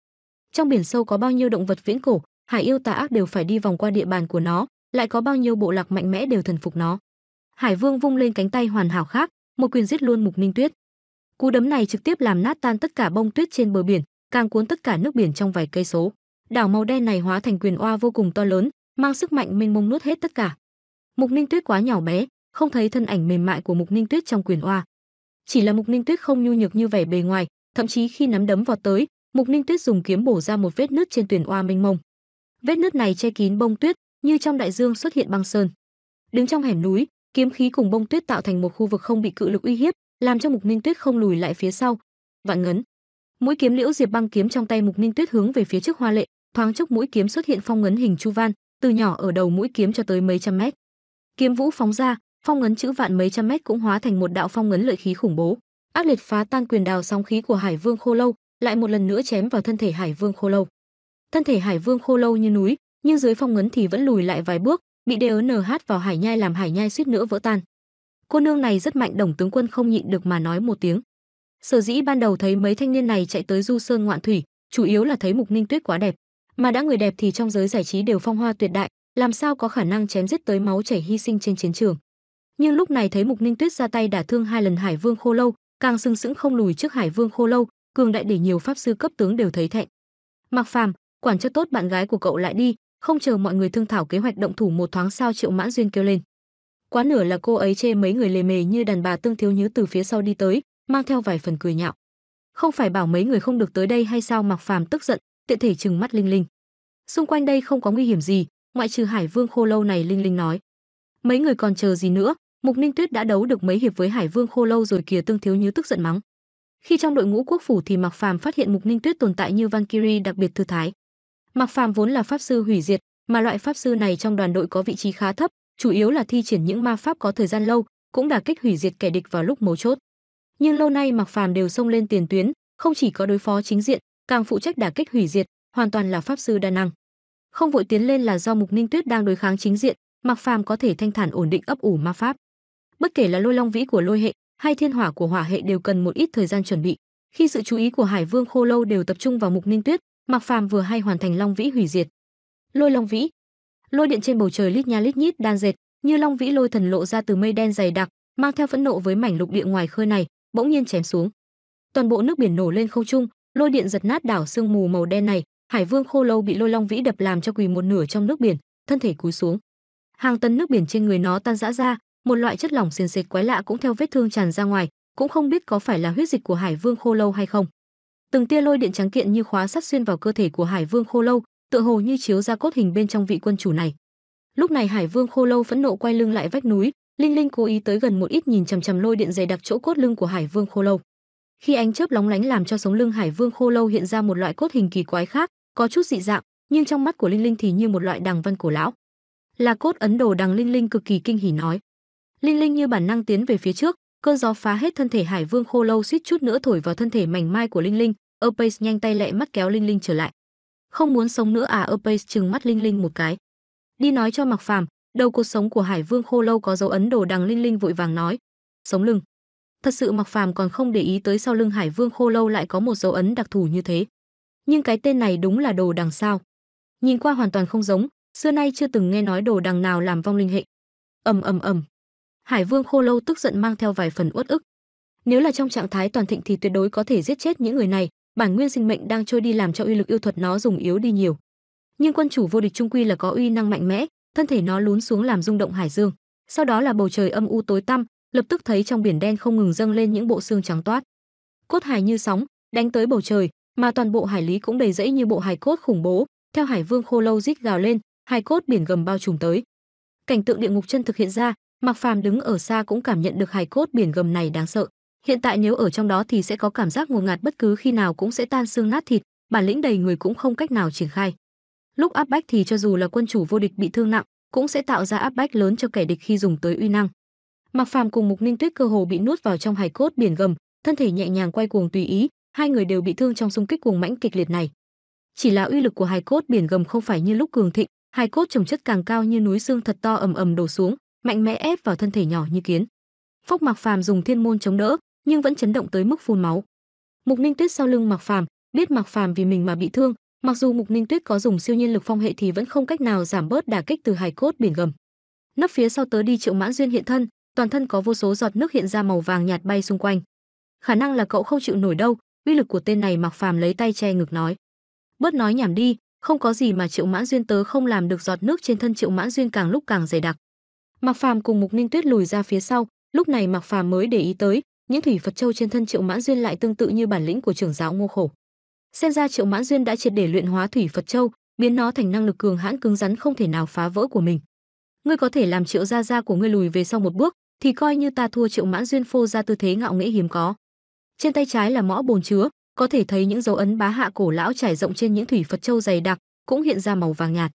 Trong biển sâu có bao nhiêu động vật viễn cổ, hải yêu tà ác đều phải đi vòng qua địa bàn của nó, lại có bao nhiêu bộ lạc mạnh mẽ đều thần phục nó. Hải Vương vung lên cánh tay hoàn hảo khác, một quyền giết luôn Mục Ninh Tuyết. Cú đấm này trực tiếp làm nát tan tất cả bông tuyết trên bờ biển, càng cuốn tất cả nước biển trong vài cây số. Đảo màu đen này hóa thành quyền oa vô cùng to lớn, mang sức mạnh mênh mông nuốt hết tất cả. Mục Ninh Tuyết quá nhỏ bé, không thấy thân ảnh mềm mại của Mục Ninh Tuyết trong quyền oa chỉ là mục ninh tuyết không nhu nhược như vẻ bề ngoài thậm chí khi nắm đấm vào tới mục ninh tuyết dùng kiếm bổ ra một vết nứt trên tuyển oa mênh mông vết nứt này che kín bông tuyết như trong đại dương xuất hiện băng sơn đứng trong hẻm núi kiếm khí cùng bông tuyết tạo thành một khu vực không bị cự lực uy hiếp làm cho mục ninh tuyết không lùi lại phía sau vạn ngấn mũi kiếm liễu diệp băng kiếm trong tay mục ninh tuyết hướng về phía trước hoa lệ thoáng chốc mũi kiếm xuất hiện phong ngấn hình chu van từ nhỏ ở đầu mũi kiếm cho tới mấy trăm mét kiếm vũ phóng ra phong ấn chữ vạn mấy trăm mét cũng hóa thành một đạo phong ấn lợi khí khủng bố ác liệt phá tan quyền đào sóng khí của hải vương khô lâu lại một lần nữa chém vào thân thể hải vương khô lâu thân thể hải vương khô lâu như núi nhưng dưới phong ấn thì vẫn lùi lại vài bước bị đê DNH vào hải nhai làm hải nhai suýt nữa vỡ tan cô nương này rất mạnh đồng tướng quân không nhịn được mà nói một tiếng sở dĩ ban đầu thấy mấy thanh niên này chạy tới du sơn ngoạn thủy chủ yếu là thấy mục ninh tuyết quá đẹp mà đã người đẹp thì trong giới giải trí đều phong hoa tuyệt đại làm sao có khả năng chém giết tới máu chảy hy sinh trên chiến trường nhưng lúc này thấy mục ninh tuyết ra tay đả thương hai lần hải vương khô lâu càng sưng sững không lùi trước hải vương khô lâu cường đại để nhiều pháp sư cấp tướng đều thấy thẹn mặc phàm quản cho tốt bạn gái của cậu lại đi không chờ mọi người thương thảo kế hoạch động thủ một thoáng sao triệu mãn duyên kêu lên quá nửa là cô ấy chê mấy người lề mề như đàn bà tương thiếu nhứ từ phía sau đi tới mang theo vài phần cười nhạo không phải bảo mấy người không được tới đây hay sao mặc phàm tức giận tiện thể trừng mắt linh linh xung quanh đây không có nguy hiểm gì ngoại trừ hải vương khô lâu này linh linh nói mấy người còn chờ gì nữa Mục Ninh Tuyết đã đấu được mấy hiệp với Hải Vương Khô Lâu rồi kìa Tương Thiếu Như tức giận mắng. Khi trong đội ngũ quốc phủ thì Mạc Phàm phát hiện Mục Ninh Tuyết tồn tại như Valkyrie đặc biệt thư thái. Mạc Phàm vốn là pháp sư hủy diệt, mà loại pháp sư này trong đoàn đội có vị trí khá thấp, chủ yếu là thi triển những ma pháp có thời gian lâu, cũng đả kích hủy diệt kẻ địch vào lúc mấu chốt. Nhưng lâu nay Mạc Phàm đều xông lên tiền tuyến, không chỉ có đối phó chính diện, càng phụ trách đả kích hủy diệt, hoàn toàn là pháp sư đa năng. Không vội tiến lên là do Mục Ninh Tuyết đang đối kháng chính diện, Mạc Phàm có thể thanh thản ổn định ấp ủ ma pháp bất kể là lôi long vĩ của lôi hệ hay thiên hỏa của hỏa hệ đều cần một ít thời gian chuẩn bị khi sự chú ý của hải vương khô lâu đều tập trung vào mục ninh tuyết mặc phàm vừa hay hoàn thành long vĩ hủy diệt lôi long vĩ lôi điện trên bầu trời lít nha lít nhít đan dệt như long vĩ lôi thần lộ ra từ mây đen dày đặc mang theo phẫn nộ với mảnh lục địa ngoài khơi này bỗng nhiên chém xuống toàn bộ nước biển nổ lên không trung lôi điện giật nát đảo sương mù màu đen này hải vương khô lâu bị lôi long vĩ đập làm cho quỳ một nửa trong nước biển thân thể cúi xuống hàng tấn nước biển trên người nó tan rã ra một loại chất lỏng xiên xịch quái lạ cũng theo vết thương tràn ra ngoài, cũng không biết có phải là huyết dịch của Hải Vương Khô Lâu hay không. Từng tia lôi điện trắng kiện như khóa sắt xuyên vào cơ thể của Hải Vương Khô Lâu, tựa hồ như chiếu ra cốt hình bên trong vị quân chủ này. Lúc này Hải Vương Khô Lâu phẫn nộ quay lưng lại vách núi, Linh Linh cố ý tới gần một ít nhìn chằm chằm lôi điện dày đặc chỗ cốt lưng của Hải Vương Khô Lâu. Khi ánh chớp lóng lánh làm cho sống lưng Hải Vương Khô Lâu hiện ra một loại cốt hình kỳ quái khác, có chút dị dạng, nhưng trong mắt của Linh Linh thì như một loại đằng văn cổ lão. Là cốt ấn đồ đằng Linh Linh cực kỳ kinh hỉ nói: Linh Linh như bản năng tiến về phía trước, cơn gió phá hết thân thể Hải Vương Khô Lâu suýt chút nữa thổi vào thân thể mảnh mai của Linh Linh, Erpace nhanh tay lẹ mắt kéo Linh Linh trở lại. Không muốn sống nữa à Erpace trừng mắt Linh Linh một cái. Đi nói cho mạc Phàm, đầu cuộc sống của Hải Vương Khô Lâu có dấu ấn đồ đằng Linh Linh vội vàng nói. Sống lưng. Thật sự mạc Phàm còn không để ý tới sau lưng Hải Vương Khô Lâu lại có một dấu ấn đặc thù như thế. Nhưng cái tên này đúng là đồ đằng sao? Nhìn qua hoàn toàn không giống, xưa nay chưa từng nghe nói đồ đằng nào làm vong linh hệ. Ầm ầm ầm. Hải Vương Khô Lâu tức giận mang theo vài phần uất ức. Nếu là trong trạng thái toàn thịnh thì tuyệt đối có thể giết chết những người này, bản nguyên sinh mệnh đang trôi đi làm cho uy lực yêu thuật nó dùng yếu đi nhiều. Nhưng quân chủ vô địch trung quy là có uy năng mạnh mẽ, thân thể nó lún xuống làm rung động hải dương, sau đó là bầu trời âm u tối tăm, lập tức thấy trong biển đen không ngừng dâng lên những bộ xương trắng toát. Cốt hải như sóng, đánh tới bầu trời, mà toàn bộ hải lý cũng đầy rẫy như bộ hải cốt khủng bố, theo hải vương khô lâu rít gào lên, hải cốt biển gầm bao trùm tới. Cảnh tượng địa ngục chân thực hiện ra, Mạc Phàm đứng ở xa cũng cảm nhận được hài cốt biển gầm này đáng sợ. Hiện tại nếu ở trong đó thì sẽ có cảm giác ngột ngạt bất cứ khi nào cũng sẽ tan xương nát thịt, bản lĩnh đầy người cũng không cách nào triển khai. Lúc áp bách thì cho dù là quân chủ vô địch bị thương nặng, cũng sẽ tạo ra áp bách lớn cho kẻ địch khi dùng tới uy năng. Mạc Phàm cùng Mục Ninh Tuyết cơ hồ bị nuốt vào trong hài cốt biển gầm, thân thể nhẹ nhàng quay cuồng tùy ý, hai người đều bị thương trong xung kích cuồng mãnh kịch liệt này. Chỉ là uy lực của hài cốt biển gầm không phải như lúc cường thịnh, hài cốt trồng chất càng cao như núi xương thật to ầm ầm đổ xuống, mạnh mẽ ép vào thân thể nhỏ như kiến. Phốc Mạc Phàm dùng thiên môn chống đỡ, nhưng vẫn chấn động tới mức phun máu. Mục Ninh Tuyết sau lưng Mạc Phàm, biết Mạc Phàm vì mình mà bị thương, mặc dù Mục Ninh Tuyết có dùng siêu nhiên lực phong hệ thì vẫn không cách nào giảm bớt đả kích từ hài cốt biển gầm. Nấp phía sau tớ đi Triệu Mãn Duyên hiện thân, toàn thân có vô số giọt nước hiện ra màu vàng nhạt bay xung quanh. Khả năng là cậu không chịu nổi đâu, uy lực của tên này Mạc Phàm lấy tay che ngực nói. Bớt nói nhảm đi, không có gì mà Triệu Mãn Duyên tớ không làm được giọt nước trên thân Triệu Mãn Duyên càng lúc càng dày đặc. Mạc Phàm cùng Mục Ninh Tuyết lùi ra phía sau, lúc này Mạc Phàm mới để ý tới, những thủy Phật châu trên thân Triệu Mãn Duyên lại tương tự như bản lĩnh của trưởng giáo Ngô Khổ. Xem ra Triệu Mãn Duyên đã triệt để luyện hóa thủy Phật châu, biến nó thành năng lực cường hãn cứng rắn không thể nào phá vỡ của mình. Ngươi có thể làm Triệu gia gia của ngươi lùi về sau một bước, thì coi như ta thua Triệu Mãn Duyên phô ra tư thế ngạo nghễ hiếm có. Trên tay trái là mõ bồn chứa, có thể thấy những dấu ấn bá hạ cổ lão trải rộng trên những thủy Phật châu dày đặc, cũng hiện ra màu vàng nhạt.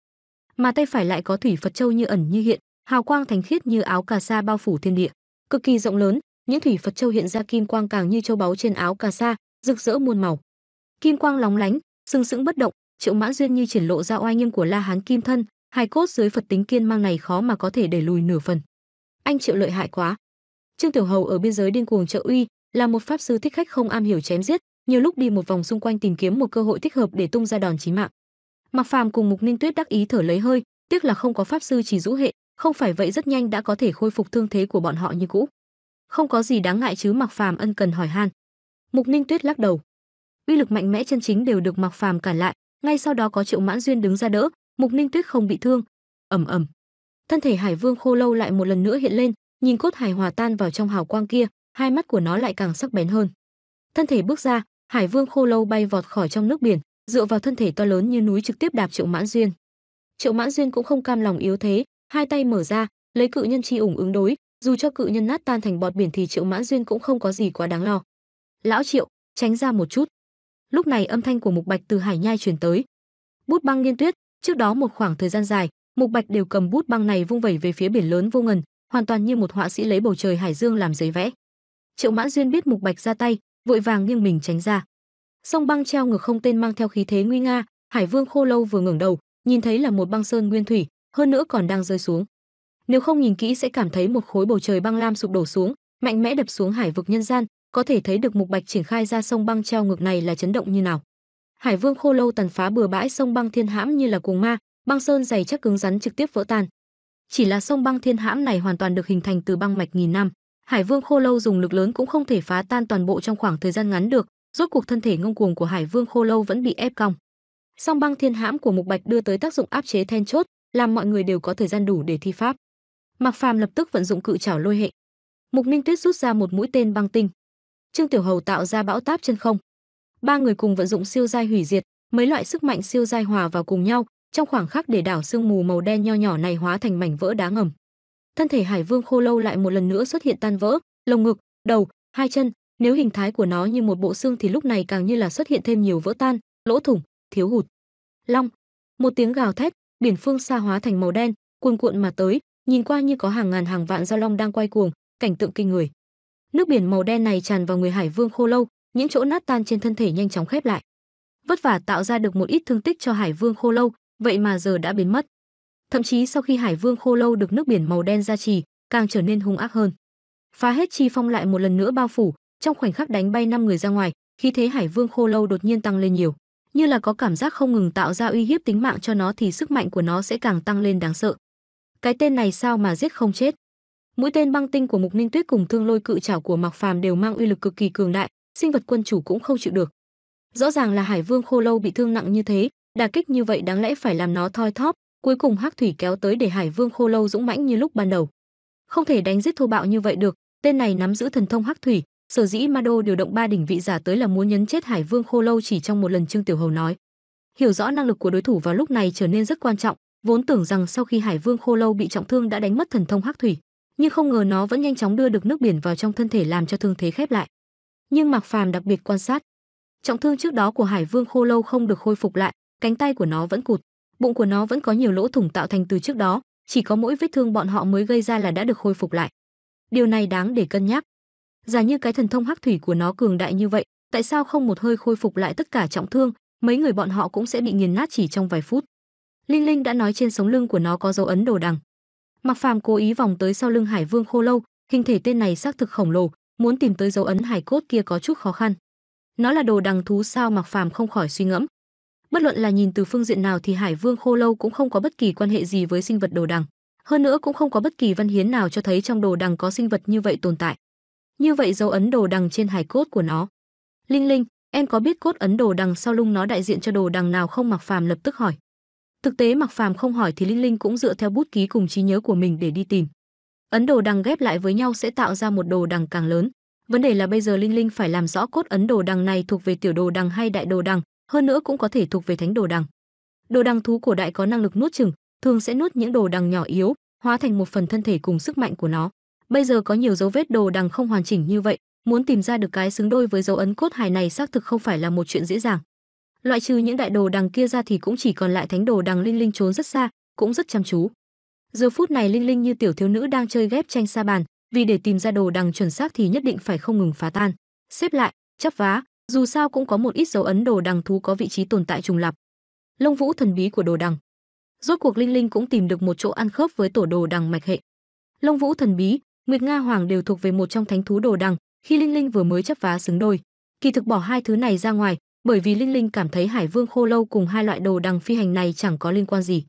Mà tay phải lại có thủy Phật châu như ẩn như hiện, hào quang thánh khiết như áo cà sa bao phủ thiên địa cực kỳ rộng lớn những thủy phật châu hiện ra kim quang càng như châu báu trên áo cà sa rực rỡ muôn màu kim quang lóng lánh sừng sững bất động triệu mãn duyên như triển lộ ra oai nghiêm của la hán kim thân hài cốt dưới phật tính kiên mang này khó mà có thể đẩy lùi nửa phần anh triệu lợi hại quá trương tiểu hầu ở biên giới điên cuồng trợ uy là một pháp sư thích khách không am hiểu chém giết nhiều lúc đi một vòng xung quanh tìm kiếm một cơ hội thích hợp để tung ra đòn chí mạng mặc phàm cùng mục ninh tuyết đắc ý thở lấy hơi tiếc là không có pháp sư chỉ rũ hệ không phải vậy rất nhanh đã có thể khôi phục thương thế của bọn họ như cũ. Không có gì đáng ngại chứ Mạc Phàm ân cần hỏi han. Mục Ninh Tuyết lắc đầu. Uy lực mạnh mẽ chân chính đều được Mạc Phàm cản lại, ngay sau đó có Triệu Mãn Duyên đứng ra đỡ, Mục Ninh Tuyết không bị thương. Ầm ầm. Thân thể Hải Vương Khô Lâu lại một lần nữa hiện lên, nhìn cốt hải hòa tan vào trong hào quang kia, hai mắt của nó lại càng sắc bén hơn. Thân thể bước ra, Hải Vương Khô Lâu bay vọt khỏi trong nước biển, dựa vào thân thể to lớn như núi trực tiếp đạp Triệu Mãn Duyên. Triệu Mãn Duyên cũng không cam lòng yếu thế, hai tay mở ra, lấy cự nhân chi ủng ứng đối, dù cho cự nhân nát tan thành bọt biển thì Triệu Mãn Duyên cũng không có gì quá đáng lo. "Lão Triệu, tránh ra một chút." Lúc này âm thanh của Mục Bạch từ hải nhai truyền tới. Bút băng nghiên tuyết, trước đó một khoảng thời gian dài, Mục Bạch đều cầm bút băng này vung vẩy về phía biển lớn vô ngần, hoàn toàn như một họa sĩ lấy bầu trời hải dương làm giấy vẽ. Triệu Mãn Duyên biết Mục Bạch ra tay, vội vàng nghiêng mình tránh ra. Sông băng treo ngược không tên mang theo khí thế nguy nga, Hải Vương Khô Lâu vừa ngẩng đầu, nhìn thấy là một băng sơn nguyên thủy, hơn nữa còn đang rơi xuống. Nếu không nhìn kỹ sẽ cảm thấy một khối bầu trời băng lam sụp đổ xuống, mạnh mẽ đập xuống hải vực nhân gian, có thể thấy được mục bạch triển khai ra sông băng treo ngược này là chấn động như nào. Hải Vương Khô Lâu tàn phá bừa bãi sông băng thiên hãm như là cuồng ma, băng sơn dày chắc cứng rắn trực tiếp vỡ tan. Chỉ là sông băng thiên hãm này hoàn toàn được hình thành từ băng mạch nghìn năm, Hải Vương Khô Lâu dùng lực lớn cũng không thể phá tan toàn bộ trong khoảng thời gian ngắn được, rốt cuộc thân thể ngông cuồng của Hải Vương Khô Lâu vẫn bị ép cong. Song băng thiên hãm của Mục Bạch đưa tới tác dụng áp chế then chốt, làm mọi người đều có thời gian đủ để thi pháp. Mạc Phàm lập tức vận dụng cự trảo lôi hệ. Mục Ninh Tuyết rút ra một mũi tên băng tinh. Trương Tiểu Hầu tạo ra bão táp chân không. Ba người cùng vận dụng siêu giai hủy diệt, mấy loại sức mạnh siêu giai hòa vào cùng nhau, trong khoảng khắc để đảo sương mù màu đen nho nhỏ này hóa thành mảnh vỡ đá ngầm. Thân thể Hải Vương Khô Lâu lại một lần nữa xuất hiện tan vỡ, lồng ngực, đầu, hai chân, nếu hình thái của nó như một bộ xương thì lúc này càng như là xuất hiện thêm nhiều vỡ tan, lỗ thủng, thiếu hụt. Long, một tiếng gào thét, biển phương xa hóa thành màu đen, cuồn cuộn mà tới, nhìn qua như có hàng ngàn hàng vạn giao long đang quay cuồng, cảnh tượng kinh người. Nước biển màu đen này tràn vào người Hải Vương Khô Lâu, những chỗ nát tan trên thân thể nhanh chóng khép lại. Vất vả tạo ra được một ít thương tích cho Hải Vương Khô Lâu, vậy mà giờ đã biến mất. Thậm chí sau khi Hải Vương Khô Lâu được nước biển màu đen gia trì, càng trở nên hung ác hơn. Phá hết chi phong lại một lần nữa bao phủ, trong khoảnh khắc đánh bay năm người ra ngoài, khi thế Hải Vương Khô Lâu đột nhiên tăng lên nhiều như là có cảm giác không ngừng tạo ra uy hiếp tính mạng cho nó thì sức mạnh của nó sẽ càng tăng lên đáng sợ. Cái tên này sao mà giết không chết? Mũi tên băng tinh của Mục Ninh Tuyết cùng thương lôi cự chảo của Mạc Phàm đều mang uy lực cực kỳ cường đại, sinh vật quân chủ cũng không chịu được. Rõ ràng là Hải Vương Khô Lâu bị thương nặng như thế, đả kích như vậy đáng lẽ phải làm nó thoi thóp, cuối cùng Hắc Thủy kéo tới để Hải Vương Khô Lâu dũng mãnh như lúc ban đầu. Không thể đánh giết thô bạo như vậy được, tên này nắm giữ thần thông Hắc Thủy, sở dĩ ma đô điều động ba đỉnh vị giả tới là muốn nhấn chết hải vương khô lâu chỉ trong một lần trương tiểu hầu nói hiểu rõ năng lực của đối thủ vào lúc này trở nên rất quan trọng vốn tưởng rằng sau khi hải vương khô lâu bị trọng thương đã đánh mất thần thông hắc thủy nhưng không ngờ nó vẫn nhanh chóng đưa được nước biển vào trong thân thể làm cho thương thế khép lại nhưng mạc phàm đặc biệt quan sát trọng thương trước đó của hải vương khô lâu không được khôi phục lại cánh tay của nó vẫn cụt bụng của nó vẫn có nhiều lỗ thủng tạo thành từ trước đó chỉ có mỗi vết thương bọn họ mới gây ra là đã được khôi phục lại điều này đáng để cân nhắc Giả như cái thần thông hắc thủy của nó cường đại như vậy, tại sao không một hơi khôi phục lại tất cả trọng thương, mấy người bọn họ cũng sẽ bị nghiền nát chỉ trong vài phút. Linh Linh đã nói trên sống lưng của nó có dấu ấn đồ đằng. Mặc Phàm cố ý vòng tới sau lưng Hải Vương Khô Lâu, hình thể tên này xác thực khổng lồ, muốn tìm tới dấu ấn hải cốt kia có chút khó khăn. Nó là đồ đằng thú sao Mặc Phàm không khỏi suy ngẫm. Bất luận là nhìn từ phương diện nào thì Hải Vương Khô Lâu cũng không có bất kỳ quan hệ gì với sinh vật đồ đằng, hơn nữa cũng không có bất kỳ văn hiến nào cho thấy trong đồ đằng có sinh vật như vậy tồn tại như vậy dấu ấn đồ đằng trên hài cốt của nó. Linh Linh, em có biết cốt ấn đồ đằng sau lưng nó đại diện cho đồ đằng nào không? Mặc Phàm lập tức hỏi. Thực tế Mặc Phàm không hỏi thì Linh Linh cũng dựa theo bút ký cùng trí nhớ của mình để đi tìm. Ấn đồ đằng ghép lại với nhau sẽ tạo ra một đồ đằng càng lớn. Vấn đề là bây giờ Linh Linh phải làm rõ cốt ấn đồ đằng này thuộc về tiểu đồ đằng hay đại đồ đằng, hơn nữa cũng có thể thuộc về thánh đồ đằng. Đồ đằng thú của đại có năng lực nuốt chửng thường sẽ nuốt những đồ đằng nhỏ yếu, hóa thành một phần thân thể cùng sức mạnh của nó bây giờ có nhiều dấu vết đồ đằng không hoàn chỉnh như vậy muốn tìm ra được cái xứng đôi với dấu ấn cốt hài này xác thực không phải là một chuyện dễ dàng loại trừ những đại đồ đằng kia ra thì cũng chỉ còn lại thánh đồ đằng linh linh trốn rất xa cũng rất chăm chú giờ phút này linh linh như tiểu thiếu nữ đang chơi ghép tranh sa bàn vì để tìm ra đồ đằng chuẩn xác thì nhất định phải không ngừng phá tan xếp lại chấp vá dù sao cũng có một ít dấu ấn đồ đằng thú có vị trí tồn tại trùng lập lông vũ thần bí của đồ đằng rốt cuộc linh linh cũng tìm được một chỗ ăn khớp với tổ đồ đằng mạch hệ lông vũ thần bí Nguyệt Nga Hoàng đều thuộc về một trong thánh thú đồ đằng, khi Linh Linh vừa mới chấp vá xứng đôi. Kỳ thực bỏ hai thứ này ra ngoài, bởi vì Linh Linh cảm thấy Hải Vương Khô Lâu cùng hai loại đồ đằng phi hành này chẳng có liên quan gì.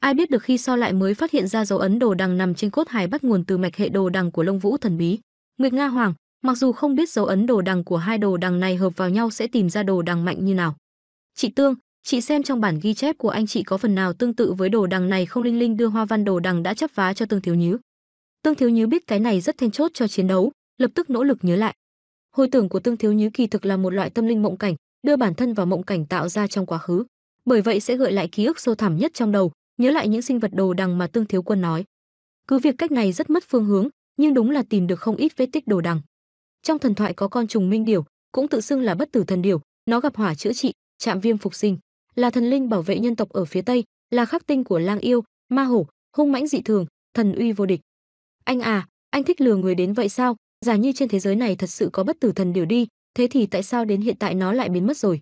Ai biết được khi so lại mới phát hiện ra dấu ấn đồ đằng nằm trên cốt hài bắt nguồn từ mạch hệ đồ đằng của Long Vũ thần bí. Nguyệt Nga Hoàng, mặc dù không biết dấu ấn đồ đằng của hai đồ đằng này hợp vào nhau sẽ tìm ra đồ đằng mạnh như nào. Chị Tương, chị xem trong bản ghi chép của anh chị có phần nào tương tự với đồ đằng này không Linh Linh đưa hoa văn đồ đằng đã chấp vá cho Tương thiếu nhíu. Tương Thiếu Như biết cái này rất then chốt cho chiến đấu, lập tức nỗ lực nhớ lại. Hồi tưởng của Tương Thiếu Như kỳ thực là một loại tâm linh mộng cảnh, đưa bản thân vào mộng cảnh tạo ra trong quá khứ, bởi vậy sẽ gợi lại ký ức sâu thẳm nhất trong đầu, nhớ lại những sinh vật đồ đằng mà Tương Thiếu Quân nói. Cứ việc cách này rất mất phương hướng, nhưng đúng là tìm được không ít vết tích đồ đằng. Trong thần thoại có con trùng minh điểu, cũng tự xưng là bất tử thần điểu, nó gặp hỏa chữa trị, chạm viêm phục sinh, là thần linh bảo vệ nhân tộc ở phía Tây, là khắc tinh của lang yêu, ma hổ, hung mãnh dị thường, thần uy vô địch anh à anh thích lừa người đến vậy sao giả như trên thế giới này thật sự có bất tử thần điều đi thế thì tại sao đến hiện tại nó lại biến mất rồi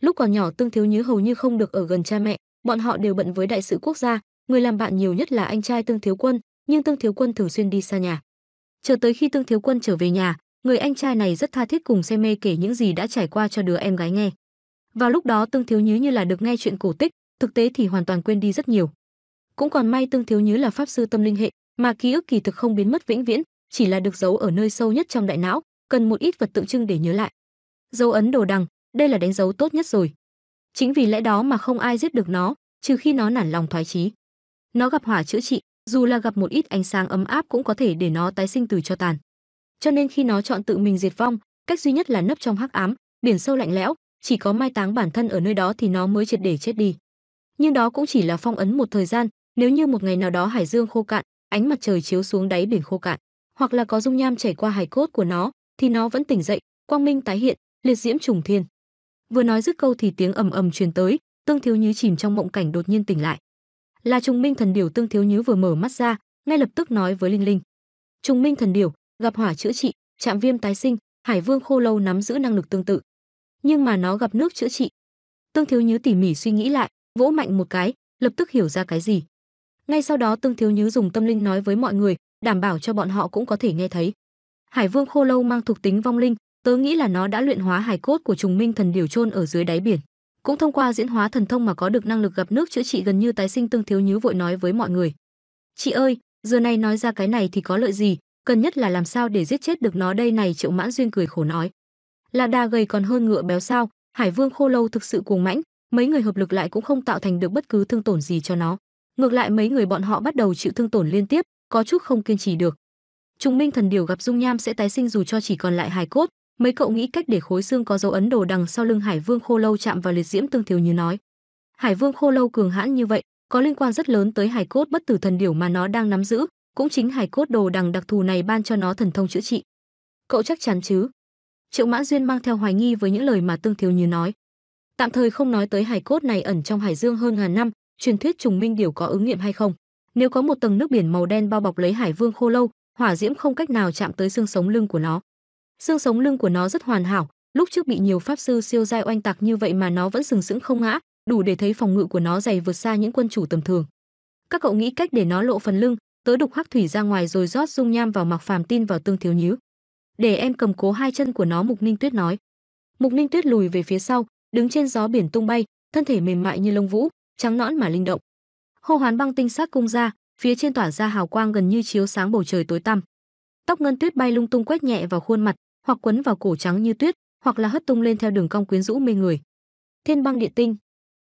lúc còn nhỏ tương thiếu nhứ hầu như không được ở gần cha mẹ bọn họ đều bận với đại sự quốc gia người làm bạn nhiều nhất là anh trai tương thiếu quân nhưng tương thiếu quân thường xuyên đi xa nhà chờ tới khi tương thiếu quân trở về nhà người anh trai này rất tha thiết cùng say mê kể những gì đã trải qua cho đứa em gái nghe vào lúc đó tương thiếu nhứ như là được nghe chuyện cổ tích thực tế thì hoàn toàn quên đi rất nhiều cũng còn may tương thiếu nhứ là pháp sư tâm linh hệ mà ký ức kỳ thực không biến mất vĩnh viễn chỉ là được giấu ở nơi sâu nhất trong đại não cần một ít vật tượng trưng để nhớ lại dấu ấn đồ đằng đây là đánh dấu tốt nhất rồi chính vì lẽ đó mà không ai giết được nó trừ khi nó nản lòng thoái chí nó gặp hỏa chữa trị dù là gặp một ít ánh sáng ấm áp cũng có thể để nó tái sinh từ cho tàn cho nên khi nó chọn tự mình diệt vong cách duy nhất là nấp trong hắc ám biển sâu lạnh lẽo chỉ có mai táng bản thân ở nơi đó thì nó mới triệt để chết đi nhưng đó cũng chỉ là phong ấn một thời gian nếu như một ngày nào đó hải dương khô cạn ánh mặt trời chiếu xuống đáy biển khô cạn, hoặc là có dung nham chảy qua hài cốt của nó, thì nó vẫn tỉnh dậy, quang minh tái hiện, liệt diễm trùng thiên. Vừa nói dứt câu thì tiếng ầm ầm truyền tới, Tương Thiếu Như chìm trong mộng cảnh đột nhiên tỉnh lại. Là Trùng Minh Thần Điểu Tương Thiếu Như vừa mở mắt ra, ngay lập tức nói với Linh Linh. Trùng Minh Thần Điểu, gặp hỏa chữa trị, chạm viêm tái sinh, Hải Vương Khô Lâu nắm giữ năng lực tương tự. Nhưng mà nó gặp nước chữa trị. Tương Thiếu Như tỉ mỉ suy nghĩ lại, vỗ mạnh một cái, lập tức hiểu ra cái gì ngay sau đó tương thiếu nhứ dùng tâm linh nói với mọi người đảm bảo cho bọn họ cũng có thể nghe thấy hải vương khô lâu mang thuộc tính vong linh tớ nghĩ là nó đã luyện hóa hải cốt của trùng minh thần điều chôn ở dưới đáy biển cũng thông qua diễn hóa thần thông mà có được năng lực gặp nước chữa trị gần như tái sinh tương thiếu nhứ vội nói với mọi người chị ơi giờ này nói ra cái này thì có lợi gì cần nhất là làm sao để giết chết được nó đây này triệu mãn duyên cười khổ nói là đà gầy còn hơn ngựa béo sao hải vương khô lâu thực sự cuồng mãnh mấy người hợp lực lại cũng không tạo thành được bất cứ thương tổn gì cho nó Ngược lại mấy người bọn họ bắt đầu chịu thương tổn liên tiếp, có chút không kiên trì được. Trùng Minh thần điều gặp dung nham sẽ tái sinh dù cho chỉ còn lại hài cốt, mấy cậu nghĩ cách để khối xương có dấu ấn đồ đằng sau lưng Hải Vương Khô Lâu chạm vào liệt diễm tương thiếu như nói. Hải Vương Khô Lâu cường hãn như vậy, có liên quan rất lớn tới Hải cốt bất tử thần điểu mà nó đang nắm giữ, cũng chính Hải cốt đồ đằng đặc thù này ban cho nó thần thông chữa trị. Cậu chắc chắn chứ? Triệu Mã Duyên mang theo hoài nghi với những lời mà Tương Thiếu Như nói. Tạm thời không nói tới Hải cốt này ẩn trong hải dương hơn ngàn năm, truyền thuyết trùng minh điều có ứng nghiệm hay không nếu có một tầng nước biển màu đen bao bọc lấy hải vương khô lâu hỏa diễm không cách nào chạm tới xương sống lưng của nó xương sống lưng của nó rất hoàn hảo lúc trước bị nhiều pháp sư siêu giai oanh tạc như vậy mà nó vẫn sừng sững không ngã đủ để thấy phòng ngự của nó dày vượt xa những quân chủ tầm thường các cậu nghĩ cách để nó lộ phần lưng tớ đục hắc thủy ra ngoài rồi rót dung nham vào mặc phàm tin vào tương thiếu nhíu để em cầm cố hai chân của nó mục ninh tuyết nói mục ninh tuyết lùi về phía sau đứng trên gió biển tung bay thân thể mềm mại như lông vũ trắng nõn mà linh động hô hoán băng tinh sát cung ra phía trên tỏa ra hào quang gần như chiếu sáng bầu trời tối tăm tóc ngân tuyết bay lung tung quét nhẹ vào khuôn mặt hoặc quấn vào cổ trắng như tuyết hoặc là hất tung lên theo đường cong quyến rũ mê người thiên băng địa tinh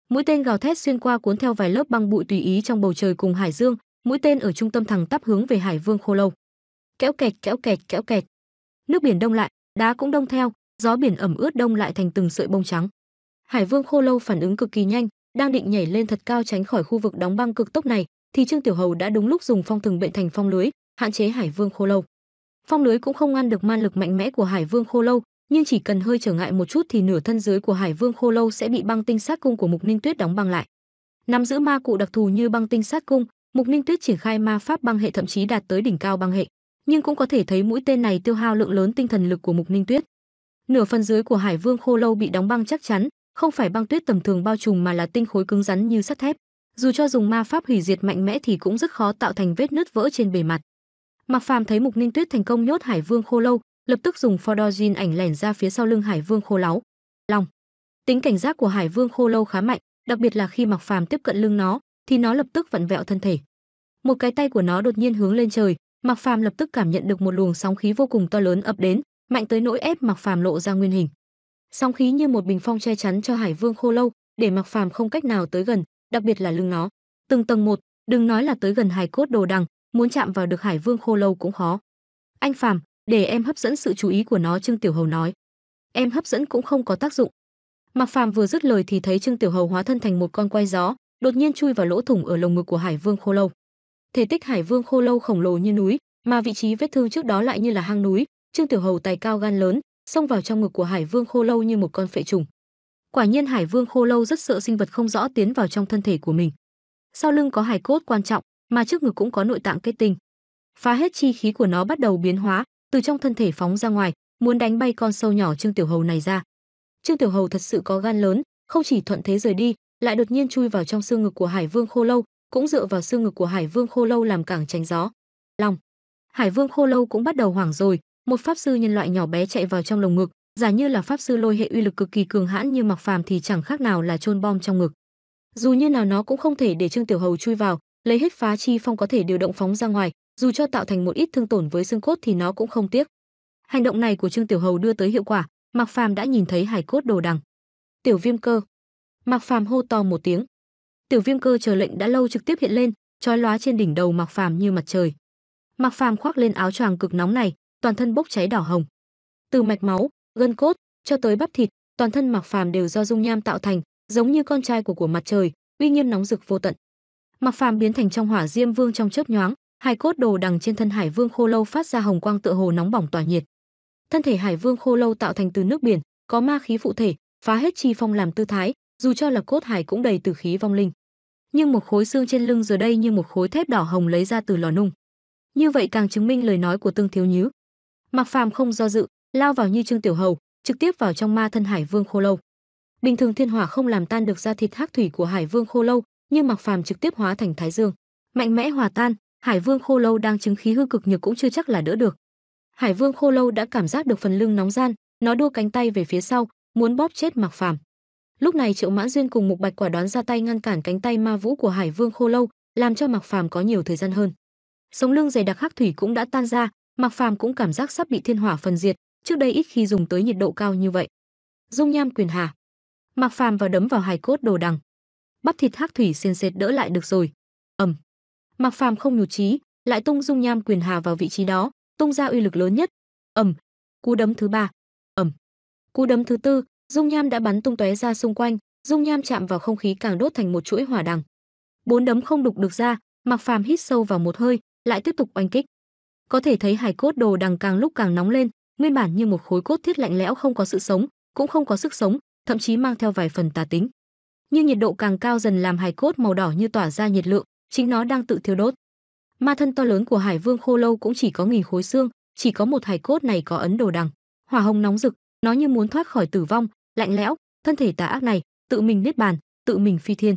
mũi tên gào thét xuyên qua cuốn theo vài lớp băng bụi tùy ý trong bầu trời cùng hải dương mũi tên ở trung tâm thẳng tắp hướng về hải vương khô lâu kéo kẹt kéo kẹt kéo kẹt nước biển đông lại đá cũng đông theo gió biển ẩm ướt đông lại thành từng sợi bông trắng hải vương khô lâu phản ứng cực kỳ nhanh đang định nhảy lên thật cao tránh khỏi khu vực đóng băng cực tốc này thì trương tiểu hầu đã đúng lúc dùng phong thừng bệnh thành phong lưới hạn chế hải vương khô lâu phong lưới cũng không ngăn được man lực mạnh mẽ của hải vương khô lâu nhưng chỉ cần hơi trở ngại một chút thì nửa thân dưới của hải vương khô lâu sẽ bị băng tinh sát cung của mục ninh tuyết đóng băng lại nắm giữ ma cụ đặc thù như băng tinh sát cung mục ninh tuyết triển khai ma pháp băng hệ thậm chí đạt tới đỉnh cao băng hệ nhưng cũng có thể thấy mũi tên này tiêu hao lượng lớn tinh thần lực của mục ninh tuyết nửa phần dưới của hải vương khô lâu bị đóng băng chắc chắn không phải băng tuyết tầm thường bao trùm mà là tinh khối cứng rắn như sắt thép dù cho dùng ma pháp hủy diệt mạnh mẽ thì cũng rất khó tạo thành vết nứt vỡ trên bề mặt mặc phàm thấy mục ninh tuyết thành công nhốt hải vương khô lâu lập tức dùng Fordojin ảnh lẻn ra phía sau lưng Hải Vương Khô Láu. Long. Tính cảnh giác của Hải Vương Khô Lâu khá mạnh, đặc biệt là khi Mặc Phàm tiếp cận lưng nó, thì nó lập tức vặn vẹo thân thể. Một cái tay của nó đột nhiên hướng lên trời, Mặc Phàm lập tức cảm nhận được một luồng sóng khí vô cùng to lớn ập đến, mạnh tới nỗi ép Mặc Phàm lộ ra nguyên hình sóng khí như một bình phong che chắn cho hải vương khô lâu để mặc phàm không cách nào tới gần đặc biệt là lưng nó từng tầng một đừng nói là tới gần hải cốt đồ đằng muốn chạm vào được hải vương khô lâu cũng khó anh phàm để em hấp dẫn sự chú ý của nó trương tiểu hầu nói em hấp dẫn cũng không có tác dụng mặc phàm vừa dứt lời thì thấy trương tiểu hầu hóa thân thành một con quay gió đột nhiên chui vào lỗ thủng ở lồng ngực của hải vương khô lâu thể tích hải vương khô lâu khổng lồ như núi mà vị trí vết thương trước đó lại như là hang núi trương tiểu hầu tài cao gan lớn xông vào trong ngực của Hải Vương Khô Lâu như một con phệ trùng. Quả nhiên Hải Vương Khô Lâu rất sợ sinh vật không rõ tiến vào trong thân thể của mình. Sau lưng có hải cốt quan trọng, mà trước ngực cũng có nội tạng kết tinh. Phá hết chi khí của nó bắt đầu biến hóa, từ trong thân thể phóng ra ngoài, muốn đánh bay con sâu nhỏ Trương Tiểu Hầu này ra. Trương Tiểu Hầu thật sự có gan lớn, không chỉ thuận thế rời đi, lại đột nhiên chui vào trong xương ngực của Hải Vương Khô Lâu, cũng dựa vào xương ngực của Hải Vương Khô Lâu làm cảng tránh gió. Lòng. Hải Vương Khô Lâu cũng bắt đầu hoảng rồi, một pháp sư nhân loại nhỏ bé chạy vào trong lồng ngực giả như là pháp sư lôi hệ uy lực cực kỳ cường hãn như mặc phàm thì chẳng khác nào là trôn bom trong ngực dù như nào nó cũng không thể để trương tiểu hầu chui vào lấy hết phá chi phong có thể điều động phóng ra ngoài dù cho tạo thành một ít thương tổn với xương cốt thì nó cũng không tiếc hành động này của trương tiểu hầu đưa tới hiệu quả mặc phàm đã nhìn thấy hải cốt đồ đằng tiểu viêm cơ mặc phàm hô to một tiếng tiểu viêm cơ chờ lệnh đã lâu trực tiếp hiện lên chói lóa trên đỉnh đầu mặc phàm như mặt trời mặc phàm khoác lên áo choàng cực nóng này toàn thân bốc cháy đỏ hồng. Từ mạch máu, gân cốt cho tới bắp thịt, toàn thân Mạc Phàm đều do dung nham tạo thành, giống như con trai của của mặt trời, uy nghiêm nóng rực vô tận. Mạc Phàm biến thành trong hỏa diêm vương trong chớp nhoáng, hai cốt đồ đằng trên thân Hải Vương Khô Lâu phát ra hồng quang tựa hồ nóng bỏng tỏa nhiệt. Thân thể Hải Vương Khô Lâu tạo thành từ nước biển, có ma khí phụ thể, phá hết chi phong làm tư thái, dù cho là cốt hải cũng đầy tử khí vong linh. Nhưng một khối xương trên lưng giờ đây như một khối thép đỏ hồng lấy ra từ lò nung. Như vậy càng chứng minh lời nói của Tương Thiếu Nhứ, Mạc Phàm không do dự, lao vào như Trương Tiểu Hầu, trực tiếp vào trong ma thân Hải Vương Khô Lâu. Bình thường thiên hỏa không làm tan được da thịt hắc thủy của Hải Vương Khô Lâu, nhưng Mạc Phàm trực tiếp hóa thành Thái Dương, mạnh mẽ hòa tan, Hải Vương Khô Lâu đang chứng khí hư cực nhược cũng chưa chắc là đỡ được. Hải Vương Khô Lâu đã cảm giác được phần lưng nóng gian, nó đưa cánh tay về phía sau, muốn bóp chết Mạc Phàm. Lúc này Triệu Mã Duyên cùng Mục Bạch Quả đón ra tay ngăn cản cánh tay ma vũ của Hải Vương Khô Lâu, làm cho Mạc Phàm có nhiều thời gian hơn. Sống lưng dày đặc hắc thủy cũng đã tan ra, Mạc Phàm cũng cảm giác sắp bị thiên hỏa phân diệt, trước đây ít khi dùng tới nhiệt độ cao như vậy. Dung nham quyền hà. Mạc Phàm vào đấm vào hài cốt đồ đằng. Bắp thịt hắc thủy xiên xệt đỡ lại được rồi. Ầm. Mạc Phàm không nhụt chí, lại tung dung nham quyền hà vào vị trí đó, tung ra uy lực lớn nhất. Ầm. Cú đấm thứ ba. Ầm. Cú đấm thứ tư, dung nham đã bắn tung tóe ra xung quanh, dung nham chạm vào không khí càng đốt thành một chuỗi hỏa đằng. Bốn đấm không đục được ra, Mạc Phàm hít sâu vào một hơi, lại tiếp tục oanh kích có thể thấy hải cốt đồ đằng càng lúc càng nóng lên, nguyên bản như một khối cốt thiết lạnh lẽo không có sự sống, cũng không có sức sống, thậm chí mang theo vài phần tà tính. Nhưng nhiệt độ càng cao dần làm hài cốt màu đỏ như tỏa ra nhiệt lượng, chính nó đang tự thiêu đốt. Ma thân to lớn của Hải Vương Khô Lâu cũng chỉ có nghìn khối xương, chỉ có một hài cốt này có ấn đồ đằng. Hỏa hồng nóng rực, nó như muốn thoát khỏi tử vong, lạnh lẽo, thân thể tà ác này, tự mình niết bàn, tự mình phi thiên.